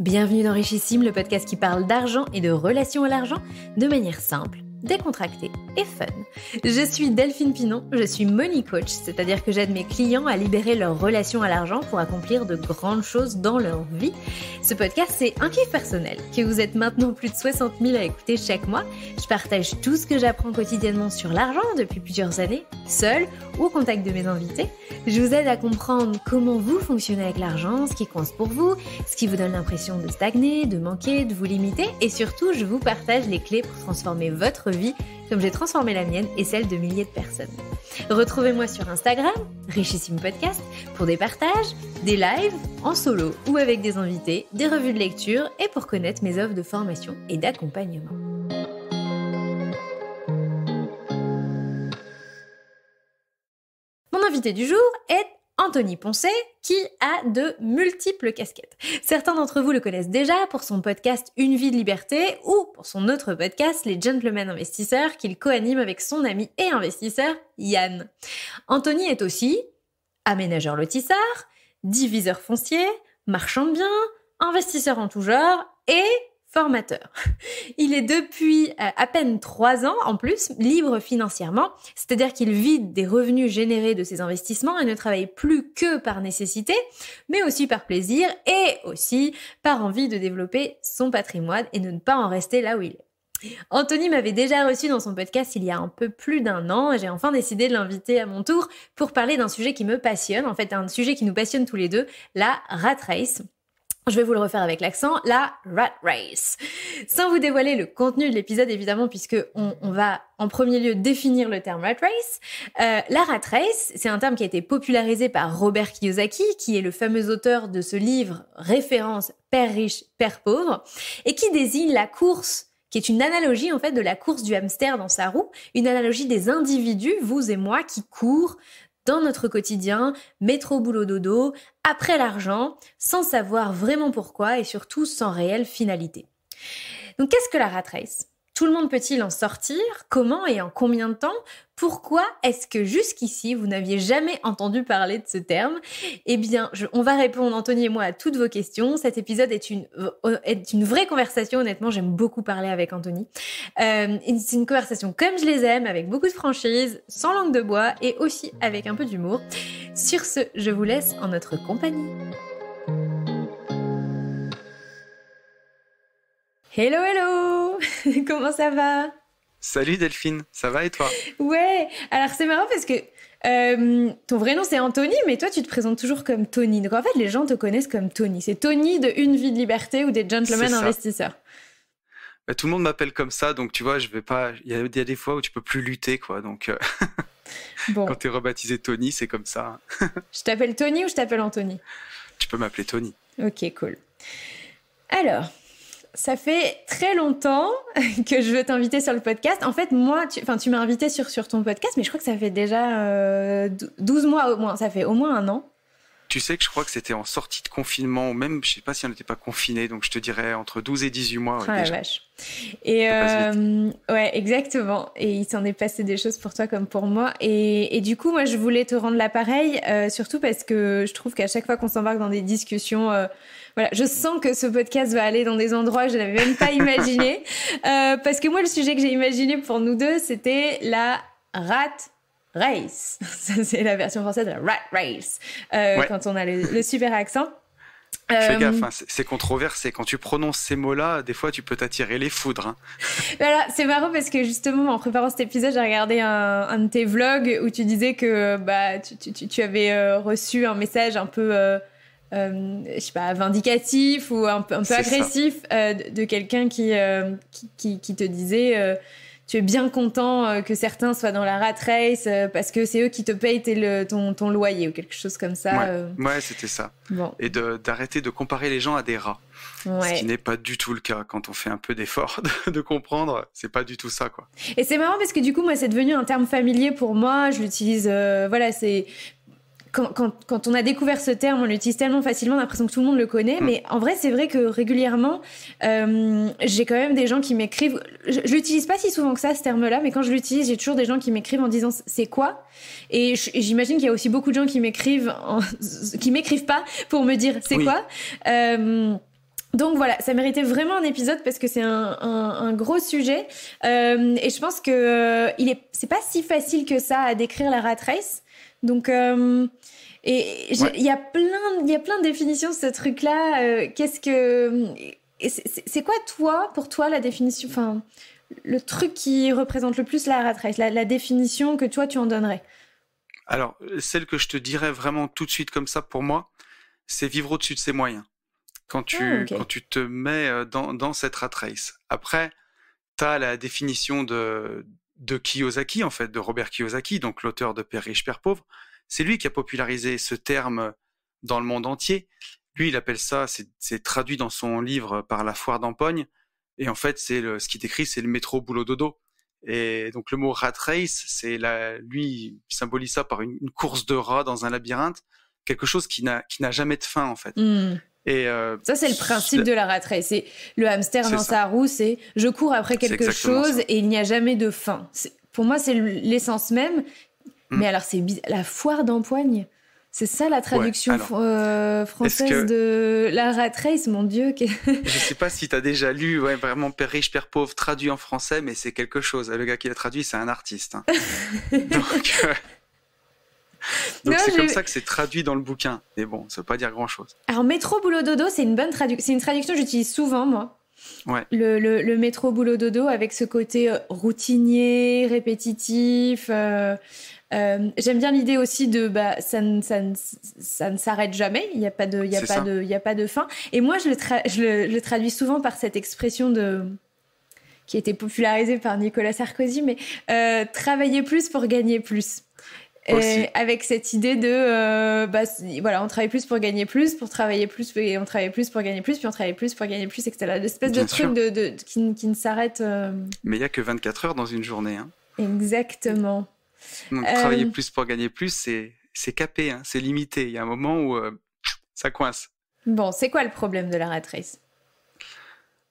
Bienvenue dans Richissime, le podcast qui parle d'argent et de relations à l'argent de manière simple, décontractée et fun. Je suis Delphine Pinon, je suis money coach, c'est-à-dire que j'aide mes clients à libérer leur relation à l'argent pour accomplir de grandes choses dans leur vie. Ce podcast, c'est un kiff personnel que vous êtes maintenant plus de 60 000 à écouter chaque mois. Je partage tout ce que j'apprends quotidiennement sur l'argent depuis plusieurs années, seul ou au contact de mes invités. Je vous aide à comprendre comment vous fonctionnez avec l'argent, ce qui coince pour vous, ce qui vous donne l'impression de stagner, de manquer, de vous limiter et surtout, je vous partage les clés pour transformer votre vie comme j'ai transformé la mienne et celle de milliers de personnes. Retrouvez-moi sur Instagram, Richissime Podcast, pour des partages, des lives, en solo ou avec des invités, des revues de lecture et pour connaître mes offres de formation et d'accompagnement. Mon invité du jour est Anthony Poncet, qui a de multiples casquettes. Certains d'entre vous le connaissent déjà pour son podcast Une vie de liberté ou pour son autre podcast Les Gentlemen Investisseurs qu'il co-anime avec son ami et investisseur Yann. Anthony est aussi aménageur lotisseur, diviseur foncier, marchand de biens, investisseur en tout genre et formateur. Il est depuis euh, à peine trois ans, en plus, libre financièrement, c'est-à-dire qu'il vide des revenus générés de ses investissements et ne travaille plus que par nécessité, mais aussi par plaisir et aussi par envie de développer son patrimoine et de ne pas en rester là où il est. Anthony m'avait déjà reçu dans son podcast il y a un peu plus d'un an et j'ai enfin décidé de l'inviter à mon tour pour parler d'un sujet qui me passionne, en fait un sujet qui nous passionne tous les deux, la rat race. Je vais vous le refaire avec l'accent, la rat race. Sans vous dévoiler le contenu de l'épisode, évidemment, puisque on, va en premier lieu définir le terme rat race. Euh, la rat race, c'est un terme qui a été popularisé par Robert Kiyosaki, qui est le fameux auteur de ce livre référence Père riche, père pauvre, et qui désigne la course qui est une analogie en fait de la course du hamster dans sa roue, une analogie des individus, vous et moi, qui courent notre quotidien, métro, boulot, dodo, après l'argent, sans savoir vraiment pourquoi et surtout sans réelle finalité. Donc qu'est-ce que la rat tout le monde peut-il en sortir Comment et en combien de temps Pourquoi est-ce que jusqu'ici, vous n'aviez jamais entendu parler de ce terme Eh bien, on va répondre, Anthony et moi, à toutes vos questions. Cet épisode est une, euh, est une vraie conversation, honnêtement, j'aime beaucoup parler avec Anthony. Euh, c'est une conversation comme je les aime, avec beaucoup de franchise, sans langue de bois et aussi avec un peu d'humour. Sur ce, je vous laisse en notre compagnie. Hello, hello Comment ça va Salut Delphine, ça va et toi Ouais, alors c'est marrant parce que euh, ton vrai nom c'est Anthony, mais toi tu te présentes toujours comme Tony. Donc en fait les gens te connaissent comme Tony. C'est Tony de Une vie de liberté ou des gentlemen investisseurs. Bah, tout le monde m'appelle comme ça, donc tu vois, je vais pas. Il y, a des fois où tu peux plus lutter, quoi. Donc euh, quand tu es rebaptisé Tony, c'est comme ça. je t'appelle Tony ou je t'appelle Anthony Tu peux m'appeler Tony. Ok, cool. Alors, ça fait très longtemps que je veux t'inviter sur le podcast. En fait, moi, tu, tu m'as invité sur, ton podcast, mais je crois que ça fait déjà 12 euh, mois au moins. Ça fait au moins un an. Tu sais que je crois que c'était en sortie de confinement, ou même, je sais pas si on n'était pas confiné, donc je te dirais entre 12 et 18 mois. ah, La vache. Et euh, ouais, exactement. Et il s'en est passé des choses pour toi comme pour moi. Et, du coup, moi, je voulais te rendre l'appareil, euh, surtout parce que je trouve qu'à chaque fois qu'on s'embarque dans des discussions voilà, je sens que ce podcast va aller dans des endroits que je n'avais même pas imaginé. Euh, parce que moi, le sujet que j'ai imaginé pour nous deux, c'était la rat race. c'est la version française de la rat race. Euh, quand on a le, super accent. Fais euh, gaffe, hein, c'est controversé. Quand tu prononces ces mots-là, des fois, tu peux t'attirer les foudres. Hein. Voilà, c'est marrant parce que justement, en préparant cet épisode, j'ai regardé un, de tes vlogs où tu disais que bah, tu, avais reçu un message un peu euh, je sais pas, vindicatif ou un, peu, peu agressif euh, de, quelqu'un euh, qui, qui, te disait euh, tu es bien content que certains soient dans la rat race parce que c'est eux qui te payent ton, ton, loyer ou quelque chose comme ça. Ouais, c'était ça. Et d'arrêter de, comparer les gens à des rats. Ce qui n'est pas du tout le cas quand on fait un peu d'effort de, de, comprendre, c'est pas du tout ça quoi. Et c'est marrant parce que du coup moi c'est devenu un terme familier pour moi, je l'utilise voilà, c'est quand, on a découvert ce terme, on l'utilise tellement facilement, on a l'impression que tout le monde le connaît. Mm. Mais en vrai, c'est vrai que régulièrement, euh, j'ai quand même des gens qui m'écrivent. Je, l'utilise pas si souvent que ça, ce terme-là, mais quand je l'utilise, j'ai toujours des gens qui m'écrivent en disant c'est quoi Et j'imagine qu'il y a aussi beaucoup de gens qui m'écrivent, qui m'écrivent pas pour me dire c'est quoi euh, donc voilà, ça méritait vraiment un épisode parce que c'est un, gros sujet euh, et je pense que ce il est c'est pas si facile que ça à décrire la rat race. Donc et il y a plein, il y a plein de définitions de ce truc-là. Euh, que c'est quoi toi, pour toi, la définition, enfin, le truc qui représente le plus la rat race, la, définition que toi tu en donnerais Alors, celle que je te dirais vraiment tout de suite comme ça pour moi, c'est vivre au-dessus de ses moyens. Quand tu, ah, te mets euh, dans, cette rat race. Après, tu as la définition de, de Kiyosaki, en fait, de Robert Kiyosaki, donc l'auteur de Père riche, Père pauvre. C'est lui qui a popularisé ce terme dans le monde entier. Lui, il appelle ça, c'est traduit dans son livre par la foire d'Empogne. Et en fait, c'est ce qu'il décrit, c'est le métro boulot dodo. Et donc le mot rat race, c'est lui il symbolise ça par une, course de rats dans un labyrinthe, quelque chose qui n'a jamais de fin en fait. Hmm. Et euh, ça, c'est le principe de la rat race. C'est le hamster dans sa roue, c'est je cours après quelque chose et il n'y a jamais de fin. Pour moi, c'est l'essence même Mm. Mais alors, c'est la foire d'empoigne. C'est ça la traduction euh, française de la rat race, mon Dieu. je ne sais pas si tu as déjà lu ouais, vraiment Père riche, Père pauvre traduit en français, mais c'est quelque chose. Le gars qui l'a traduit, c'est un artiste. Hein. Euh, donc, c'est comme ça que c'est traduit dans le bouquin. Mais bon, ça ne veut pas dire grand-chose. Alors, métro, boulot, dodo, c'est une bonne traduction. C'est une traduction que j'utilise souvent, moi. Le, métro boulot dodo avec ce côté euh, routinier, répétitif. Euh, euh, j'aime bien l'idée aussi de bah, ça, ne, s'arrête jamais, il n'y a, pas de, y a, pas de, a pas de fin. Et moi, je le, traduis souvent par cette expression de qui a été popularisée par Nicolas Sarkozy, mais travailler plus pour gagner plus avec cette idée de, euh, bah, voilà, on travaille plus pour gagner plus, pour travailler plus, et on travaille plus pour gagner plus, puis on travaille plus pour gagner plus, etc. L'espèce de truc de, qui, ne s'arrête. Euh. Mais il n'y a que 24 heures dans une journée. Hein. Exactement. travailler euh, plus pour gagner plus, c'est c'est capé, hein, c'est limité. Il y a un moment où ça coince. Bon, c'est quoi le problème de la rat race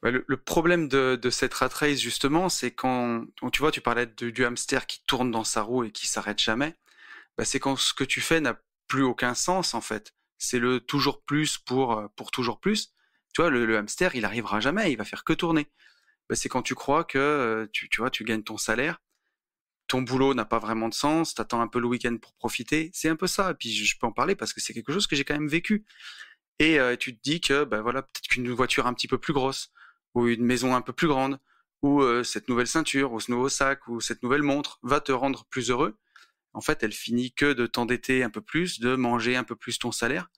bah, le, problème de, cette rat race, justement, c'est quand, tu vois, tu parlais de, du hamster qui tourne dans sa roue et qui s'arrête jamais. Bah, c'est quand ce que tu fais n'a plus aucun sens en fait. C'est le toujours plus pour euh, pour toujours plus. Tu vois, le, hamster, il arrivera jamais, il va faire que tourner. Bah, c'est quand tu crois que euh, tu, tu tu gagnes ton salaire, ton boulot n'a pas vraiment de sens, t'attends un peu le week-end pour profiter. C'est un peu ça. Et puis je, peux en parler parce que c'est quelque chose que j'ai quand même vécu. Et euh, tu te dis que bah voilà, peut-être qu'une voiture un petit peu plus grosse ou une maison un peu plus grande ou cette nouvelle ceinture ou ce nouveau sac ou cette nouvelle montre va te rendre plus heureux en fait, elle finit que de t'endetter un peu plus, de manger un peu plus ton salaire.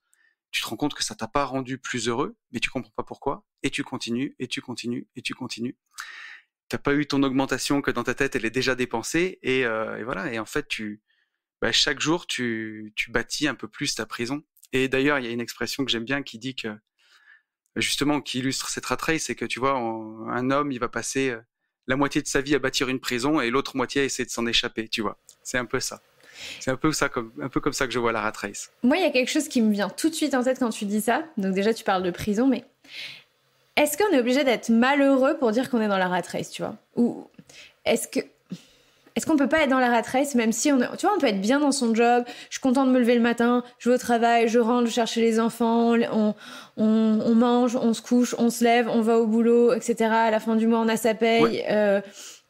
Tu te rends compte que ça t'a pas rendu plus heureux, mais tu comprends pas pourquoi, et tu continues, et tu continues, et tu continues. T'as pas eu ton augmentation que dans ta tête elle est déjà dépensée, et, euh, voilà. Et en fait, tu, bah, chaque jour, tu, bâtis un peu plus ta prison. Et d'ailleurs, il y a une expression que j'aime bien qui dit que, justement, qui illustre cette rattraille, c'est que tu vois, un homme, il va passer euh, la moitié de sa vie à bâtir une prison et l'autre moitié à essayer de s'en échapper, tu vois. C'est un peu ça. C'est un peu ça, comme, un peu comme ça que je vois la rat race. Moi, il y a quelque chose qui me vient tout de suite en tête quand tu dis ça. Donc déjà, tu parles de prison, mais est-ce qu'on est obligé d'être malheureux pour dire qu'on est dans la rat race, tu vois Ou est-ce que est-ce qu'on peut pas être dans la rat race même si on tu vois on peut être bien dans son job je suis content de me lever le matin je vais au travail je rentre chercher les enfants on, mange on se couche on se lève on va au boulot etc à la fin du mois on a sa paye euh,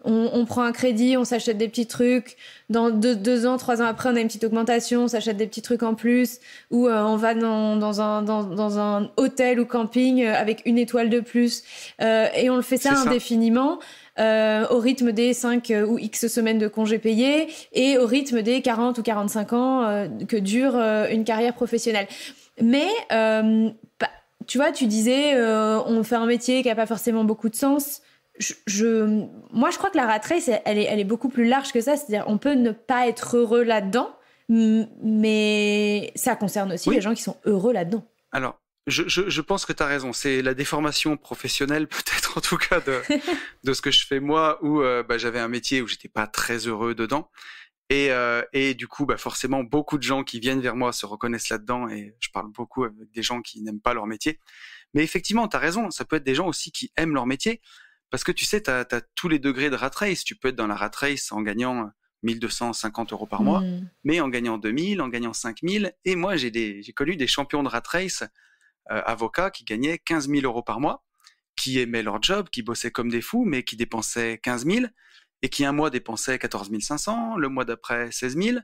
on, prend un crédit, on s'achète des petits trucs. Dans deux, ans, trois ans après, on a une petite augmentation, on s'achète des petits trucs en plus. Ou euh, on va dans, un, dans, un, hôtel ou camping euh, avec une étoile de plus. Euh, et on le fait ça, indéfiniment. au rythme des cinq ou X semaines de congés payés et au rythme des 40 ou 45 ans que dure une carrière professionnelle. Mais tu vois, tu disais, on fait un métier qui n'a pas forcément beaucoup de sens je, moi, je crois que la rat elle est, beaucoup plus large que ça. C'est-à-dire, on peut ne pas être heureux là-dedans, mais ça concerne aussi les gens qui sont heureux là-dedans. Alors, je, pense que tu as raison. C'est la déformation professionnelle, peut-être en tout cas, de, ce que je fais moi, où euh, bah, j'avais un métier où j'étais pas très heureux dedans. Euh, et, du coup, bah, forcément, beaucoup de gens qui viennent vers moi se reconnaissent là-dedans. Et je parle beaucoup avec des gens qui n'aiment pas leur métier. Mais effectivement, tu as raison. Ça peut être des gens aussi qui aiment leur métier, parce que tu sais, tu as, tous les degrés de rat race. Tu peux être dans la rat race en gagnant 1250 euh, euros par mois, hmm. mais en gagnant 2000, en gagnant 5000. Et moi, j'ai connu des champions de rat race, euh, avocats, qui gagnaient 15 000 euros par mois, qui aimaient leur job, qui bossaient comme des fous, mais qui dépensaient 15 000 et qui un mois dépensaient 14 500, le mois d'après 16 000.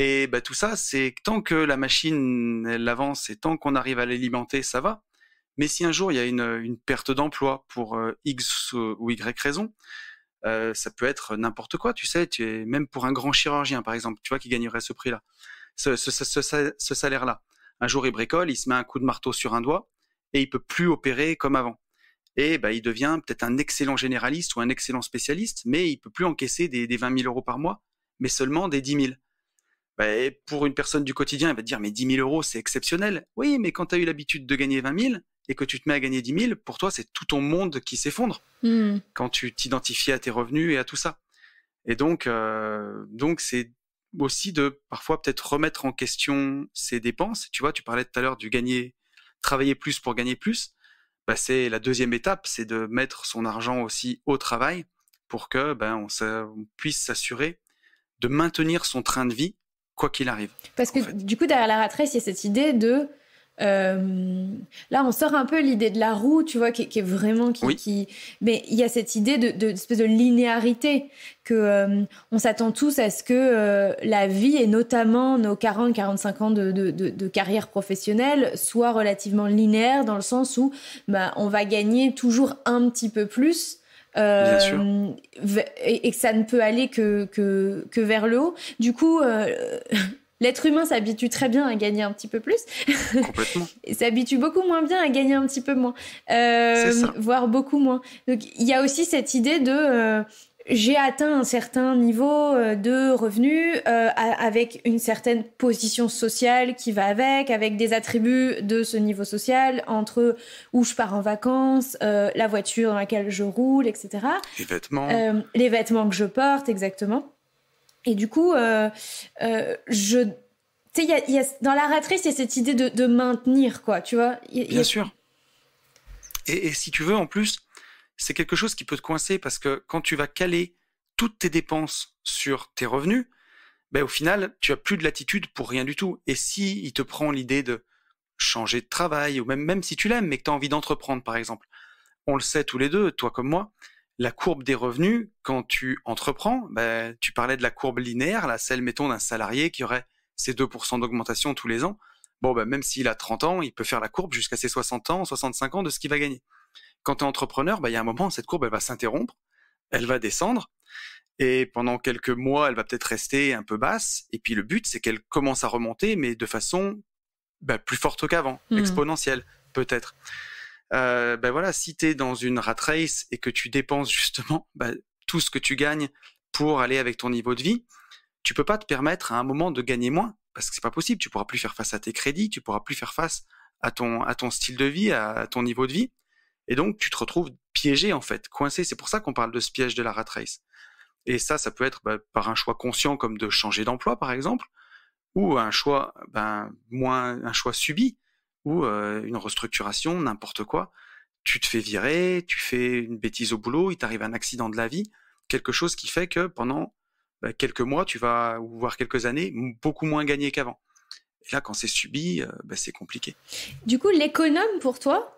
Et ben, tout ça, c'est tant que la machine l'avance et tant qu'on arrive à l'alimenter, ça va. Mais si un jour il y a une, perte d'emploi pour euh, X ou Y raison, euh, ça peut être n'importe quoi, tu sais, tu es, même pour un grand chirurgien, par exemple, tu vois, qui gagnerait ce prix-là, ce, salaire-là. Un jour, il bricole, il se met un coup de marteau sur un doigt et il peut plus opérer comme avant. Et bah, il devient peut-être un excellent généraliste ou un excellent spécialiste, mais il peut plus encaisser des, des 20 000 euros par mois, mais seulement des 10 000. Bah, pour une personne du quotidien, elle va dire, mais 10 000 euros, c'est exceptionnel. Oui, mais quand tu as eu l'habitude de gagner 20 000, et que tu te mets à gagner 10 000, pour toi, c'est tout ton monde qui s'effondre hmm. quand tu t'identifies à tes revenus et à tout ça. Et donc, euh, donc c'est aussi de parfois peut-être remettre en question ses dépenses. Tu vois, tu parlais tout à l'heure du gagner, travailler plus pour gagner plus. Bah, c'est la deuxième étape, c'est de mettre son argent aussi au travail pour que ben on, puisse s'assurer de maintenir son train de vie quoi qu'il arrive. Parce que du coup derrière la ratresse, il y a cette idée de euh, là, on sort un peu l'idée de la roue, tu vois, qui, est vraiment qui, Mais il y a cette idée de, de linéarité que euh, on s'attend tous à ce que euh, la vie et notamment nos 40-45 ans de, carrière professionnelle soit relativement linéaire dans le sens où bah, on va gagner toujours un petit peu plus. Bien sûr. Et, que ça ne peut aller que, que, que vers le haut. Du coup, L'être humain s'habitue très bien à gagner un petit peu plus. Complètement. Et s'habitue beaucoup moins bien à gagner un petit peu moins, euh, voire beaucoup moins. Donc il y a aussi cette idée de euh, j'ai atteint un certain niveau euh, de revenus avec une certaine position sociale qui va avec, avec des attributs de ce niveau social, entre où je pars en vacances, la voiture dans laquelle je roule, etc. Les vêtements. les vêtements que je porte, exactement. Et du coup, je, dans la ratrice, il y a cette idée de, maintenir, quoi, tu vois. Bien sûr. Et, si tu veux, en plus, c'est quelque chose qui peut te coincer parce que quand tu vas caler toutes tes dépenses sur tes revenus, ben au final, tu as plus de latitude pour rien du tout. Et si il te prend l'idée de changer de travail ou même même si tu l'aimes mais que tu as envie d'entreprendre par exemple, on le sait tous les deux, toi comme moi, la courbe des revenus, quand tu entreprends, ben tu parlais de la courbe linéaire, la celle, mettons, d'un salarié qui aurait ses 2% d'augmentation tous les ans. Bon, bah, même s'il a 30 ans, il peut faire la courbe jusqu'à ses 60 ans, 65 ans de ce qu'il va gagner. Quand tu es entrepreneur, bah, il y a un moment, cette courbe, elle va s'interrompre, elle va descendre, et pendant quelques mois, elle va peut-être rester un peu basse, et puis le but, c'est qu'elle commence à remonter, mais de façon plus forte qu'avant, mmh. exponentielle, peut-être. Euh, ben voilà, si tu es dans une rat race et que tu dépenses justement ben, tout ce que tu gagnes pour aller avec ton niveau de vie, tu peux pas te permettre à un moment de gagner moins parce que c'est pas possible. Tu pourras plus faire face à tes crédits, tu pourras plus faire face à ton à ton style de vie, à ton niveau de vie, et donc tu te retrouves piégé en fait, coincé. C'est pour ça qu'on parle de ce piège de la rat race. Et ça, ça peut être ben, par un choix conscient comme de changer d'emploi par exemple, ou un choix ben, moins un choix subi ou une restructuration, n'importe quoi. Tu te fais virer, tu fais une bêtise au boulot, il t'arrive un accident de la vie, quelque chose qui fait que pendant bah, quelques mois, tu vas, ou voire quelques années, beaucoup moins gagner qu'avant. Et là, quand c'est subi, bah, c'est compliqué. Du coup, l'économe pour toi,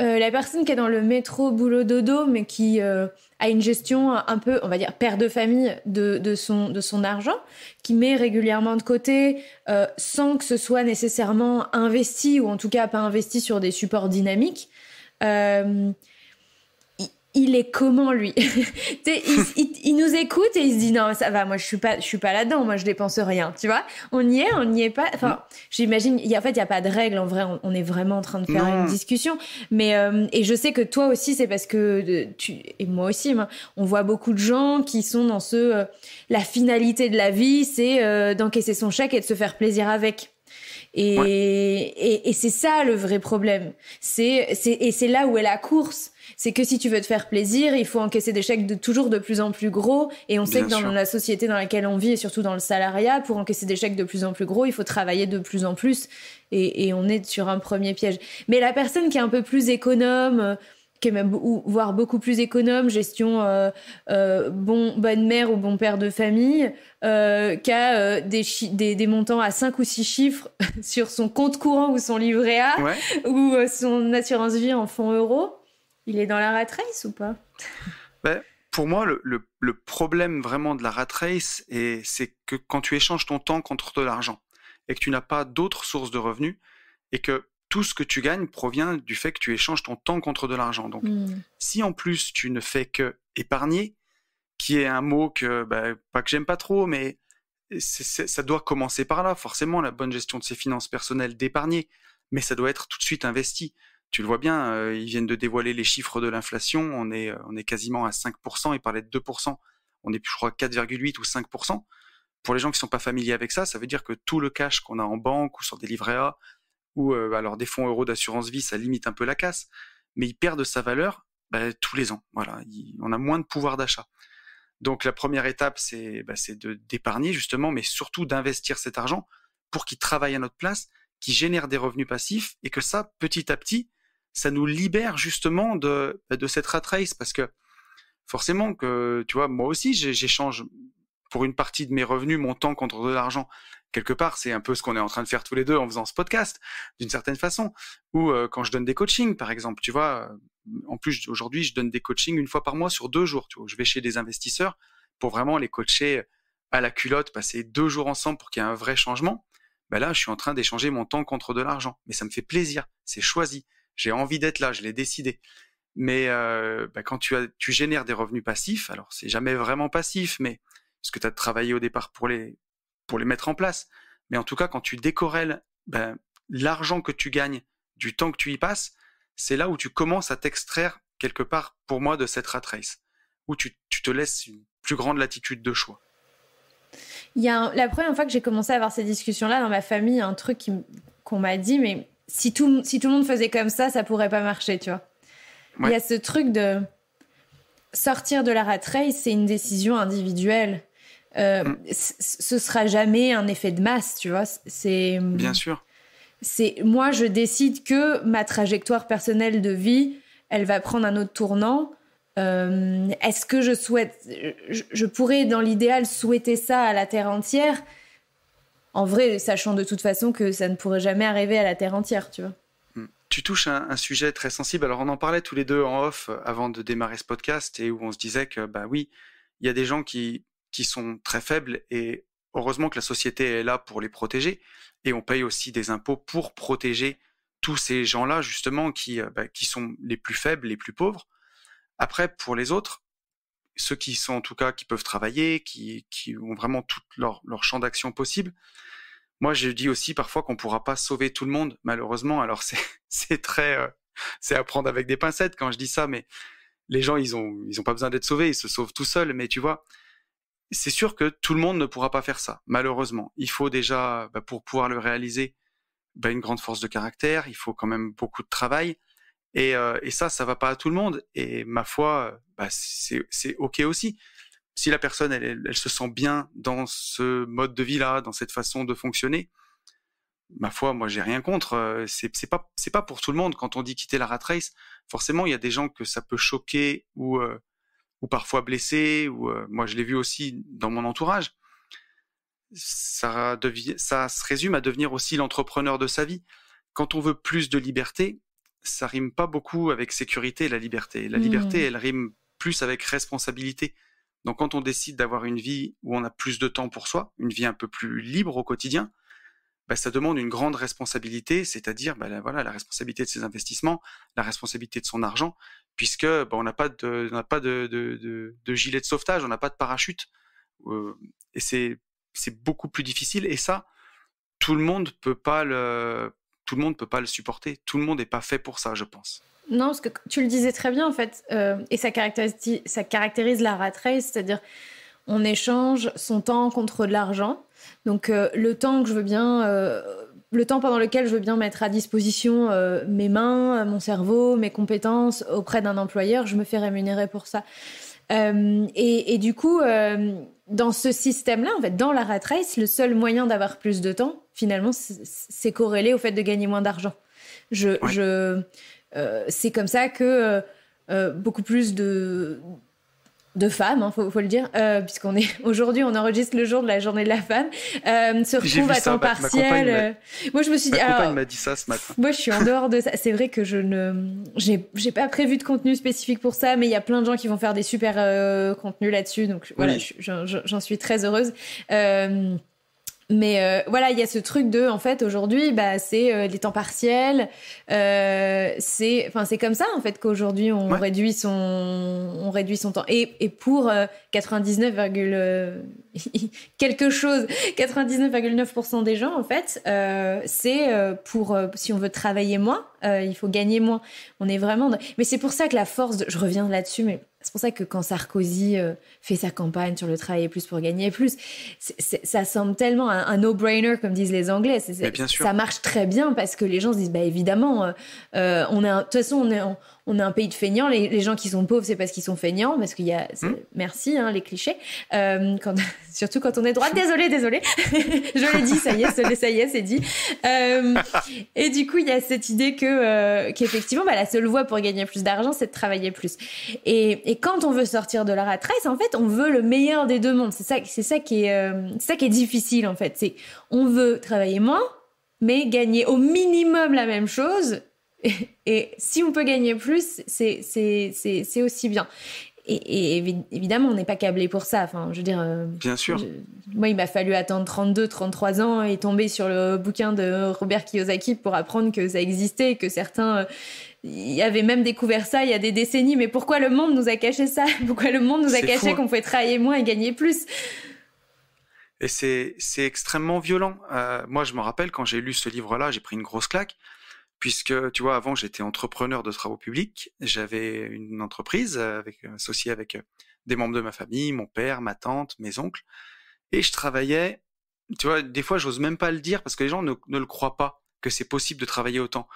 euh, la personne qui est dans le métro boulot dodo, mais qui euh, a une gestion un peu, on va dire, père de famille de, son, de son argent, qui met régulièrement de côté euh, sans que ce soit nécessairement investi, ou en tout cas pas investi sur des supports dynamiques il est comment lui il, il, nous écoute et il se dit non ça va moi je suis pas je suis pas là dedans moi je dépense rien tu vois on y est on n'y est pas enfin j'imagine en fait il y a pas de règle en vrai on, est vraiment en train de faire une discussion mais euh, et je sais que toi aussi c'est parce que tu et moi aussi hein, on voit beaucoup de gens qui sont dans ce euh, la finalité de la vie c'est euh, d'encaisser son chèque et de se faire plaisir avec et, et, et c'est ça le vrai problème. C'est, et c'est là où est la course c'est que si tu veux te faire plaisir, il faut encaisser des chèques de toujours de plus en plus gros. Et on sait que dans la société dans laquelle on vit, et surtout dans le salariat, pour encaisser des chèques de plus en plus gros, il faut travailler de plus en plus. Et, on est sur un premier piège. Mais la personne qui est un peu plus économe, euh, qui même, voire beaucoup plus économe, gestion euh, euh, bonne mère ou bon père de famille, qui a des, montants à 5 ou 6 chiffres sur son compte courant ou son livret A ou son assurance vie en fonds euros. Il est dans la rat race ou pas ben, Pour moi, le, problème vraiment de la rat race, c'est que quand tu échanges ton temps contre de l'argent et que tu n'as pas d'autres sources de revenus et que tout ce que tu gagnes provient du fait que tu échanges ton temps contre de l'argent. Donc, hmm. si en plus tu ne fais que épargner, qui est un mot que, ben, pas que j'aime pas trop, mais ça doit commencer par là, forcément, la bonne gestion de ses finances personnelles, d'épargner, mais ça doit être tout de suite investi tu le vois bien, euh, ils viennent de dévoiler les chiffres de l'inflation. On est, euh, quasiment à 5%. Ils parlaient de 2%. On est, je crois, à 4,8 ou 5%. Pour les gens qui ne sont pas familiers avec ça, ça veut dire que tout le cash qu'on a en banque ou sur des livrets A ou euh, alors des fonds euros d'assurance vie, ça limite un peu la casse, mais ils perdent sa valeur bah, tous les ans. Voilà, on a moins de pouvoir d'achat. Donc la première étape, c'est bah, d'épargner justement, mais surtout d'investir cet argent pour qu'il travaille à notre place, qu'il génère des revenus passifs et que ça, petit à petit, ça nous libère justement de, de cette rat race parce que forcément que, tu vois, moi aussi, j'échange pour une partie de mes revenus mon temps contre de l'argent. Quelque part, c'est un peu ce qu'on est en train de faire tous les deux en faisant ce podcast, d'une certaine façon. Ou euh, quand je donne des coachings, par exemple, tu vois, euh, en plus, aujourd'hui, je donne des coachings une fois par mois sur deux jours. Tu vois, je vais chez des investisseurs pour vraiment les coacher à la culotte, passer deux jours ensemble pour qu'il y ait un vrai changement. Ben là, je suis en train d'échanger mon temps contre de l'argent. Mais ça me fait plaisir, c'est choisi j'ai envie d'être là, je l'ai décidé. Mais euh, bah, quand tu, as, tu génères des revenus passifs, alors c'est jamais vraiment passif, mais parce que tu as travaillé au départ pour les, pour les mettre en place. Mais en tout cas, quand tu décorelles bah, l'argent que tu gagnes du temps que tu y passes, c'est là où tu commences à t'extraire quelque part, pour moi, de cette rat race, où tu, tu te laisses une plus grande latitude de choix. Il y a la première fois que j'ai commencé à avoir ces discussions-là dans ma famille, un truc qu'on m'a dit, mais si tout, le monde faisait comme ça, ça pourrait pas marcher, tu vois. Il y a ce truc de sortir de la rat c'est une décision individuelle. Euh, mm. Ce sera jamais un effet de masse, tu vois. C'est bien sûr. C'est moi, je décide que ma trajectoire personnelle de vie, elle va prendre un autre tournant. Euh, est-ce que je souhaite, je pourrais dans l'idéal souhaiter ça à la terre entière en vrai, sachant de toute façon que ça ne pourrait jamais arriver à la Terre entière, tu vois. Hmm. Tu touches un, un sujet très sensible. Alors, on en parlait tous les deux en off euh, avant de démarrer ce podcast et où on se disait que, bah oui, il y a des gens qui, qui sont très faibles et heureusement que la société est là pour les protéger et on paye aussi des impôts pour protéger tous ces gens-là, justement, qui, euh, bah, qui sont les plus faibles, les plus pauvres. Après, pour les autres, ceux qui sont en tout cas qui peuvent travailler, qui, qui ont vraiment tout leur, leur champ d'action possible. Moi, je dis aussi parfois qu'on pourra pas sauver tout le monde, malheureusement. Alors c'est très, euh, c'est à prendre avec des pincettes quand je dis ça, mais les gens ils ont ils ont pas besoin d'être sauvés, ils se sauvent tout seuls. Mais tu vois, c'est sûr que tout le monde ne pourra pas faire ça, malheureusement. Il faut déjà bah, pour pouvoir le réaliser bah, une grande force de caractère, il faut quand même beaucoup de travail, euh, et, ça, ça va pas à tout le monde. Et ma foi, bah, c'est ok aussi. Si la personne, elle, se sent bien dans ce mode de vie-là, dans cette façon de fonctionner, ma foi, moi, j'ai rien contre. Euh, c'est pas, pas pour tout le monde. Quand on dit quitter la rat race, forcément, il y a des gens que ça peut choquer ou euh, parfois blesser. Ou moi, je l'ai vu aussi dans mon entourage. Ça, ça se résume à devenir aussi l'entrepreneur de sa vie. Quand on veut plus de liberté, ça rime pas beaucoup avec sécurité et la liberté. La hmm. liberté, elle rime plus avec responsabilité. Donc quand on décide d'avoir une vie où on a plus de temps pour soi, une vie un peu plus libre au quotidien, bah, ça demande une grande responsabilité, c'est-à-dire bah, la, voilà la responsabilité de ses investissements, la responsabilité de son argent, puisque bah, on n'a pas de pas de, de, gilet de sauvetage, on n'a pas de parachute, euh, et c'est beaucoup plus difficile. Et ça, tout le monde peut pas le tout le monde ne peut pas le supporter. Tout le monde n'est pas fait pour ça, je pense. Non, parce que tu le disais très bien, en fait, euh, et ça caractérise, ça caractérise la rat race, c'est-à-dire on échange son temps contre de l'argent. Donc euh, le temps que je veux bien, euh, le temps pendant lequel je veux bien mettre à disposition mes mains, mon cerveau, mes compétences auprès d'un employeur, je me fais rémunérer pour ça. et, du coup, dans ce système-là, en fait, dans la rat race, le seul moyen d'avoir plus de temps, finalement, c'est corrélé au fait de gagner moins d'argent. Je, je euh, c'est comme ça que euh, euh, beaucoup plus de de femmes, il hein, faut, le dire, puisqu'on est aujourd'hui, on enregistre le jour de la journée de la femme, se retrouvent à temps partiel. Moi, je me suis dit, ma copain m'a dit ça ce matin. Moi, je suis en dehors de ça. C'est vrai que je ne, j'ai pas prévu de contenu spécifique pour ça, mais il y a plein de gens qui vont faire des super contenus là-dessus, donc voilà, j'en suis très heureuse. Mais euh, voilà, il y a ce truc de, en fait, aujourd'hui, bah, c'est euh, les temps partiels. Euh, c'est, enfin, c'est comme ça en fait qu'aujourd'hui on réduit son, on réduit son temps. Et, et pour 99, euh, quelque chose, 99,9% des gens en fait, c'est pour si on veut travailler moins, il faut gagner moins. On est vraiment, mais c'est pour ça que la force, je reviens là-dessus, mais c'est pour ça que quand Sarkozy euh, fait sa campagne sur le travailler plus pour gagner plus, ça semble tellement un, no-brainer, comme disent les Anglais. Bien Ça marche très bien parce que les gens se disent, bah évidemment, euh, euh, on a, de toute façon, on est, on est un pays de feignants. Les, gens qui sont pauvres, c'est parce qu'ils sont feignants, parce qu'il y a. Hmm. Merci, hein, les clichés. Euh, quand, surtout quand on est droit. Désolé, désolé. je l'ai dit, ça y est, ça y est, c'est dit. Euh, et du coup, il y a cette idée que euh, qu'effectivement, bah, la seule voie pour gagner plus d'argent, c'est de travailler plus. Et, et, quand on veut sortir de la ratresse, en fait, on veut le meilleur des deux mondes. C'est ça, c'est ça qui est, euh, ça qui est difficile en fait. C'est on veut travailler moins mais gagner au minimum la même chose et, si on peut gagner plus, c'est aussi bien. Et, évidemment, on n'est pas câblé pour ça. Enfin, je veux dire. Euh, bien sûr. moi, il m'a fallu attendre 32, 33 ans et tomber sur le bouquin de Robert Kiyosaki pour apprendre que ça existait que certains euh, y avaient même découvert ça il y a des décennies. Mais pourquoi le monde nous a caché ça Pourquoi le monde nous a caché qu'on pouvait travailler moins et gagner plus Et c'est extrêmement violent. Euh, moi, je me rappelle quand j'ai lu ce livre-là, j'ai pris une grosse claque puisque tu vois avant j'étais entrepreneur de travaux publics, j'avais une entreprise euh, avec euh, associée avec euh, des membres de ma famille, mon père, ma tante, mes oncles et je travaillais tu vois des fois j'ose même pas le dire parce que les gens ne, le croient pas que c'est possible de travailler autant.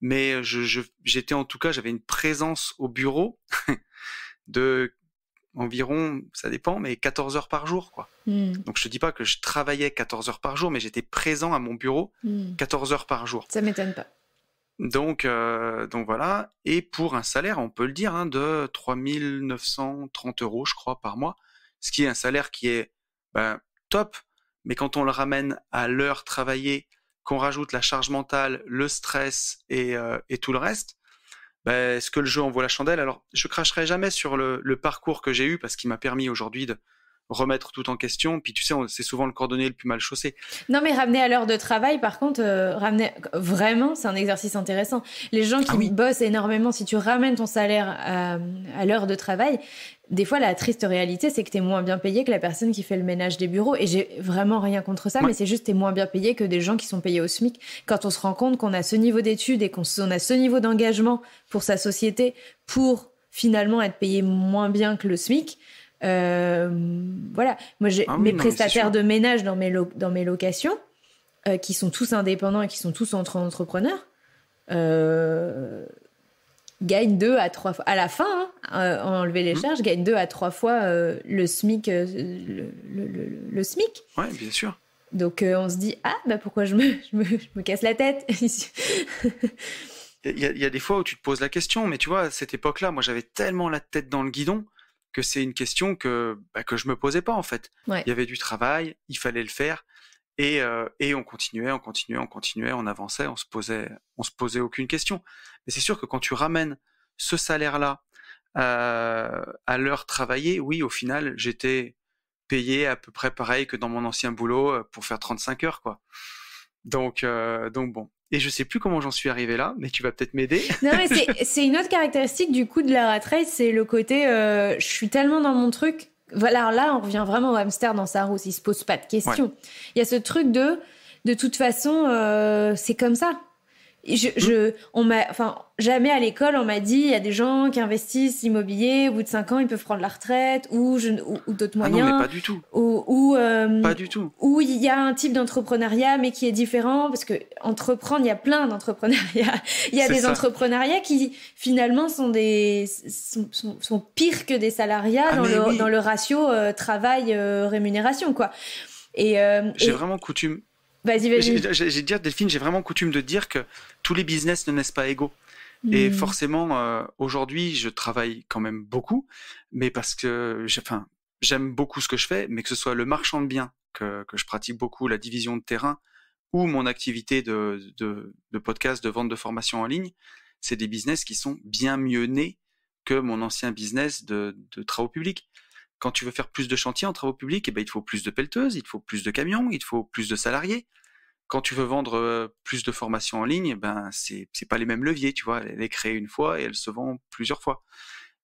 Mais je j'étais en tout cas j'avais une présence au bureau de environ, ça dépend, mais 14 heures par jour, quoi. Hmm. Donc je te dis pas que je travaillais 14 heures par jour, mais j'étais présent à mon bureau 14 hmm. heures par jour. Ça m'étonne pas. Donc, euh, donc voilà. Et pour un salaire, on peut le dire, hein, de 3930 euros, je crois, par mois. Ce qui est un salaire qui est ben, top. Mais quand on le ramène à l'heure travaillée, qu'on rajoute la charge mentale, le stress et, euh, tout le reste, est-ce ben, que le jeu envoie la chandelle Alors, je cracherai jamais sur le parcours que j'ai eu parce qu'il m'a permis aujourd'hui de, remettre tout en question. Puis tu sais, c'est souvent le cordonnier le plus mal chaussé. Non, mais ramener à l'heure de travail, par contre, euh, ramener vraiment, c'est un exercice intéressant. Les gens qui ah bossent énormément, si tu ramènes ton salaire euh, à, l'heure de travail, des fois, la triste réalité, c'est que tu es moins bien payé que la personne qui fait le ménage des bureaux. Et j'ai vraiment rien contre ça, mais c'est juste tu es moins bien payé que des gens qui sont payés au SMIC. Quand on se rend compte qu'on a ce niveau d'études et qu'on a ce niveau d'engagement pour sa société, pour finalement être payé moins bien que le SMIC, euh, voilà, moi j'ai ah mes prestataires de ménage dans mes, dans mes locations euh, qui sont tous indépendants et qui sont tous entre entrepreneurs. Euh, gagnent deux à trois fois, à la fin, hein, enlever les mmh. charges, gagnent deux à trois fois le SMIC. le, SMIC. Ouais, bien sûr. Donc on se dit, ah, bah pourquoi je me, casse la tête Il y, y, a des fois où tu te poses la question, mais tu vois, à cette époque-là, moi j'avais tellement la tête dans le guidon que c'est une question que bah, que je me posais pas en fait. Il y avait du travail, il fallait le faire et, euh, et on continuait, on continuait, on continuait, on avançait, on se posait, on se posait aucune question. Mais c'est sûr que quand tu ramènes ce salaire là euh, à l'heure travaillée, oui, au final, j'étais payé à peu près pareil que dans mon ancien boulot euh, pour faire 35 heures quoi. Donc donc bon, et je sais plus comment j'en suis arrivé là, mais tu vas peut-être m'aider. Non, mais c'est une autre caractéristique du coup de la rat race, c'est le côté euh, je suis tellement dans mon truc. Voilà, là, on revient vraiment au hamster dans sa roue, il se pose pas de questions. Il y a ce truc de de toute façon, euh, c'est comme ça. Hmm. Je, on m'a, enfin, jamais à l'école, on m'a dit, il y a des gens qui investissent l'immobilier, au bout de 5 ans, ils peuvent prendre la retraite, ou, d'autres ah moyens. mais pas du tout. Ou, euh, pas du tout. où il y a un type d'entrepreneuriat, mais qui est différent, parce que entreprendre, il y a plein d'entrepreneuriat il y a des entrepreneuriats qui, finalement, sont des, sont, pires que des salariats ah, dans, le, ratio euh, travail-rémunération, euh, quoi. Et, J'ai vraiment coutume, Vas-y, vas-y. J'ai dire, Delphine, j'ai vraiment coutume de dire que tous les business ne naissent pas égaux. Hmm. Et forcément, euh, aujourd'hui, je travaille quand même beaucoup, mais parce que, j'aime beaucoup ce que je fais, mais que ce soit le marchand de biens que, je pratique beaucoup, la division de terrain ou mon activité de, de podcast, de vente de formation en ligne, c'est des business qui sont bien mieux nés que mon ancien business de travaux publics. Quand tu veux faire plus de chantiers en travaux publics, eh ben, il te faut plus de pelleteuses, il te faut plus de camions, il te faut plus de salariés. Quand tu veux vendre euh, plus de formations en ligne, ce eh ben c'est pas les mêmes leviers, tu vois. Elle est créée une fois et elle se vend plusieurs fois.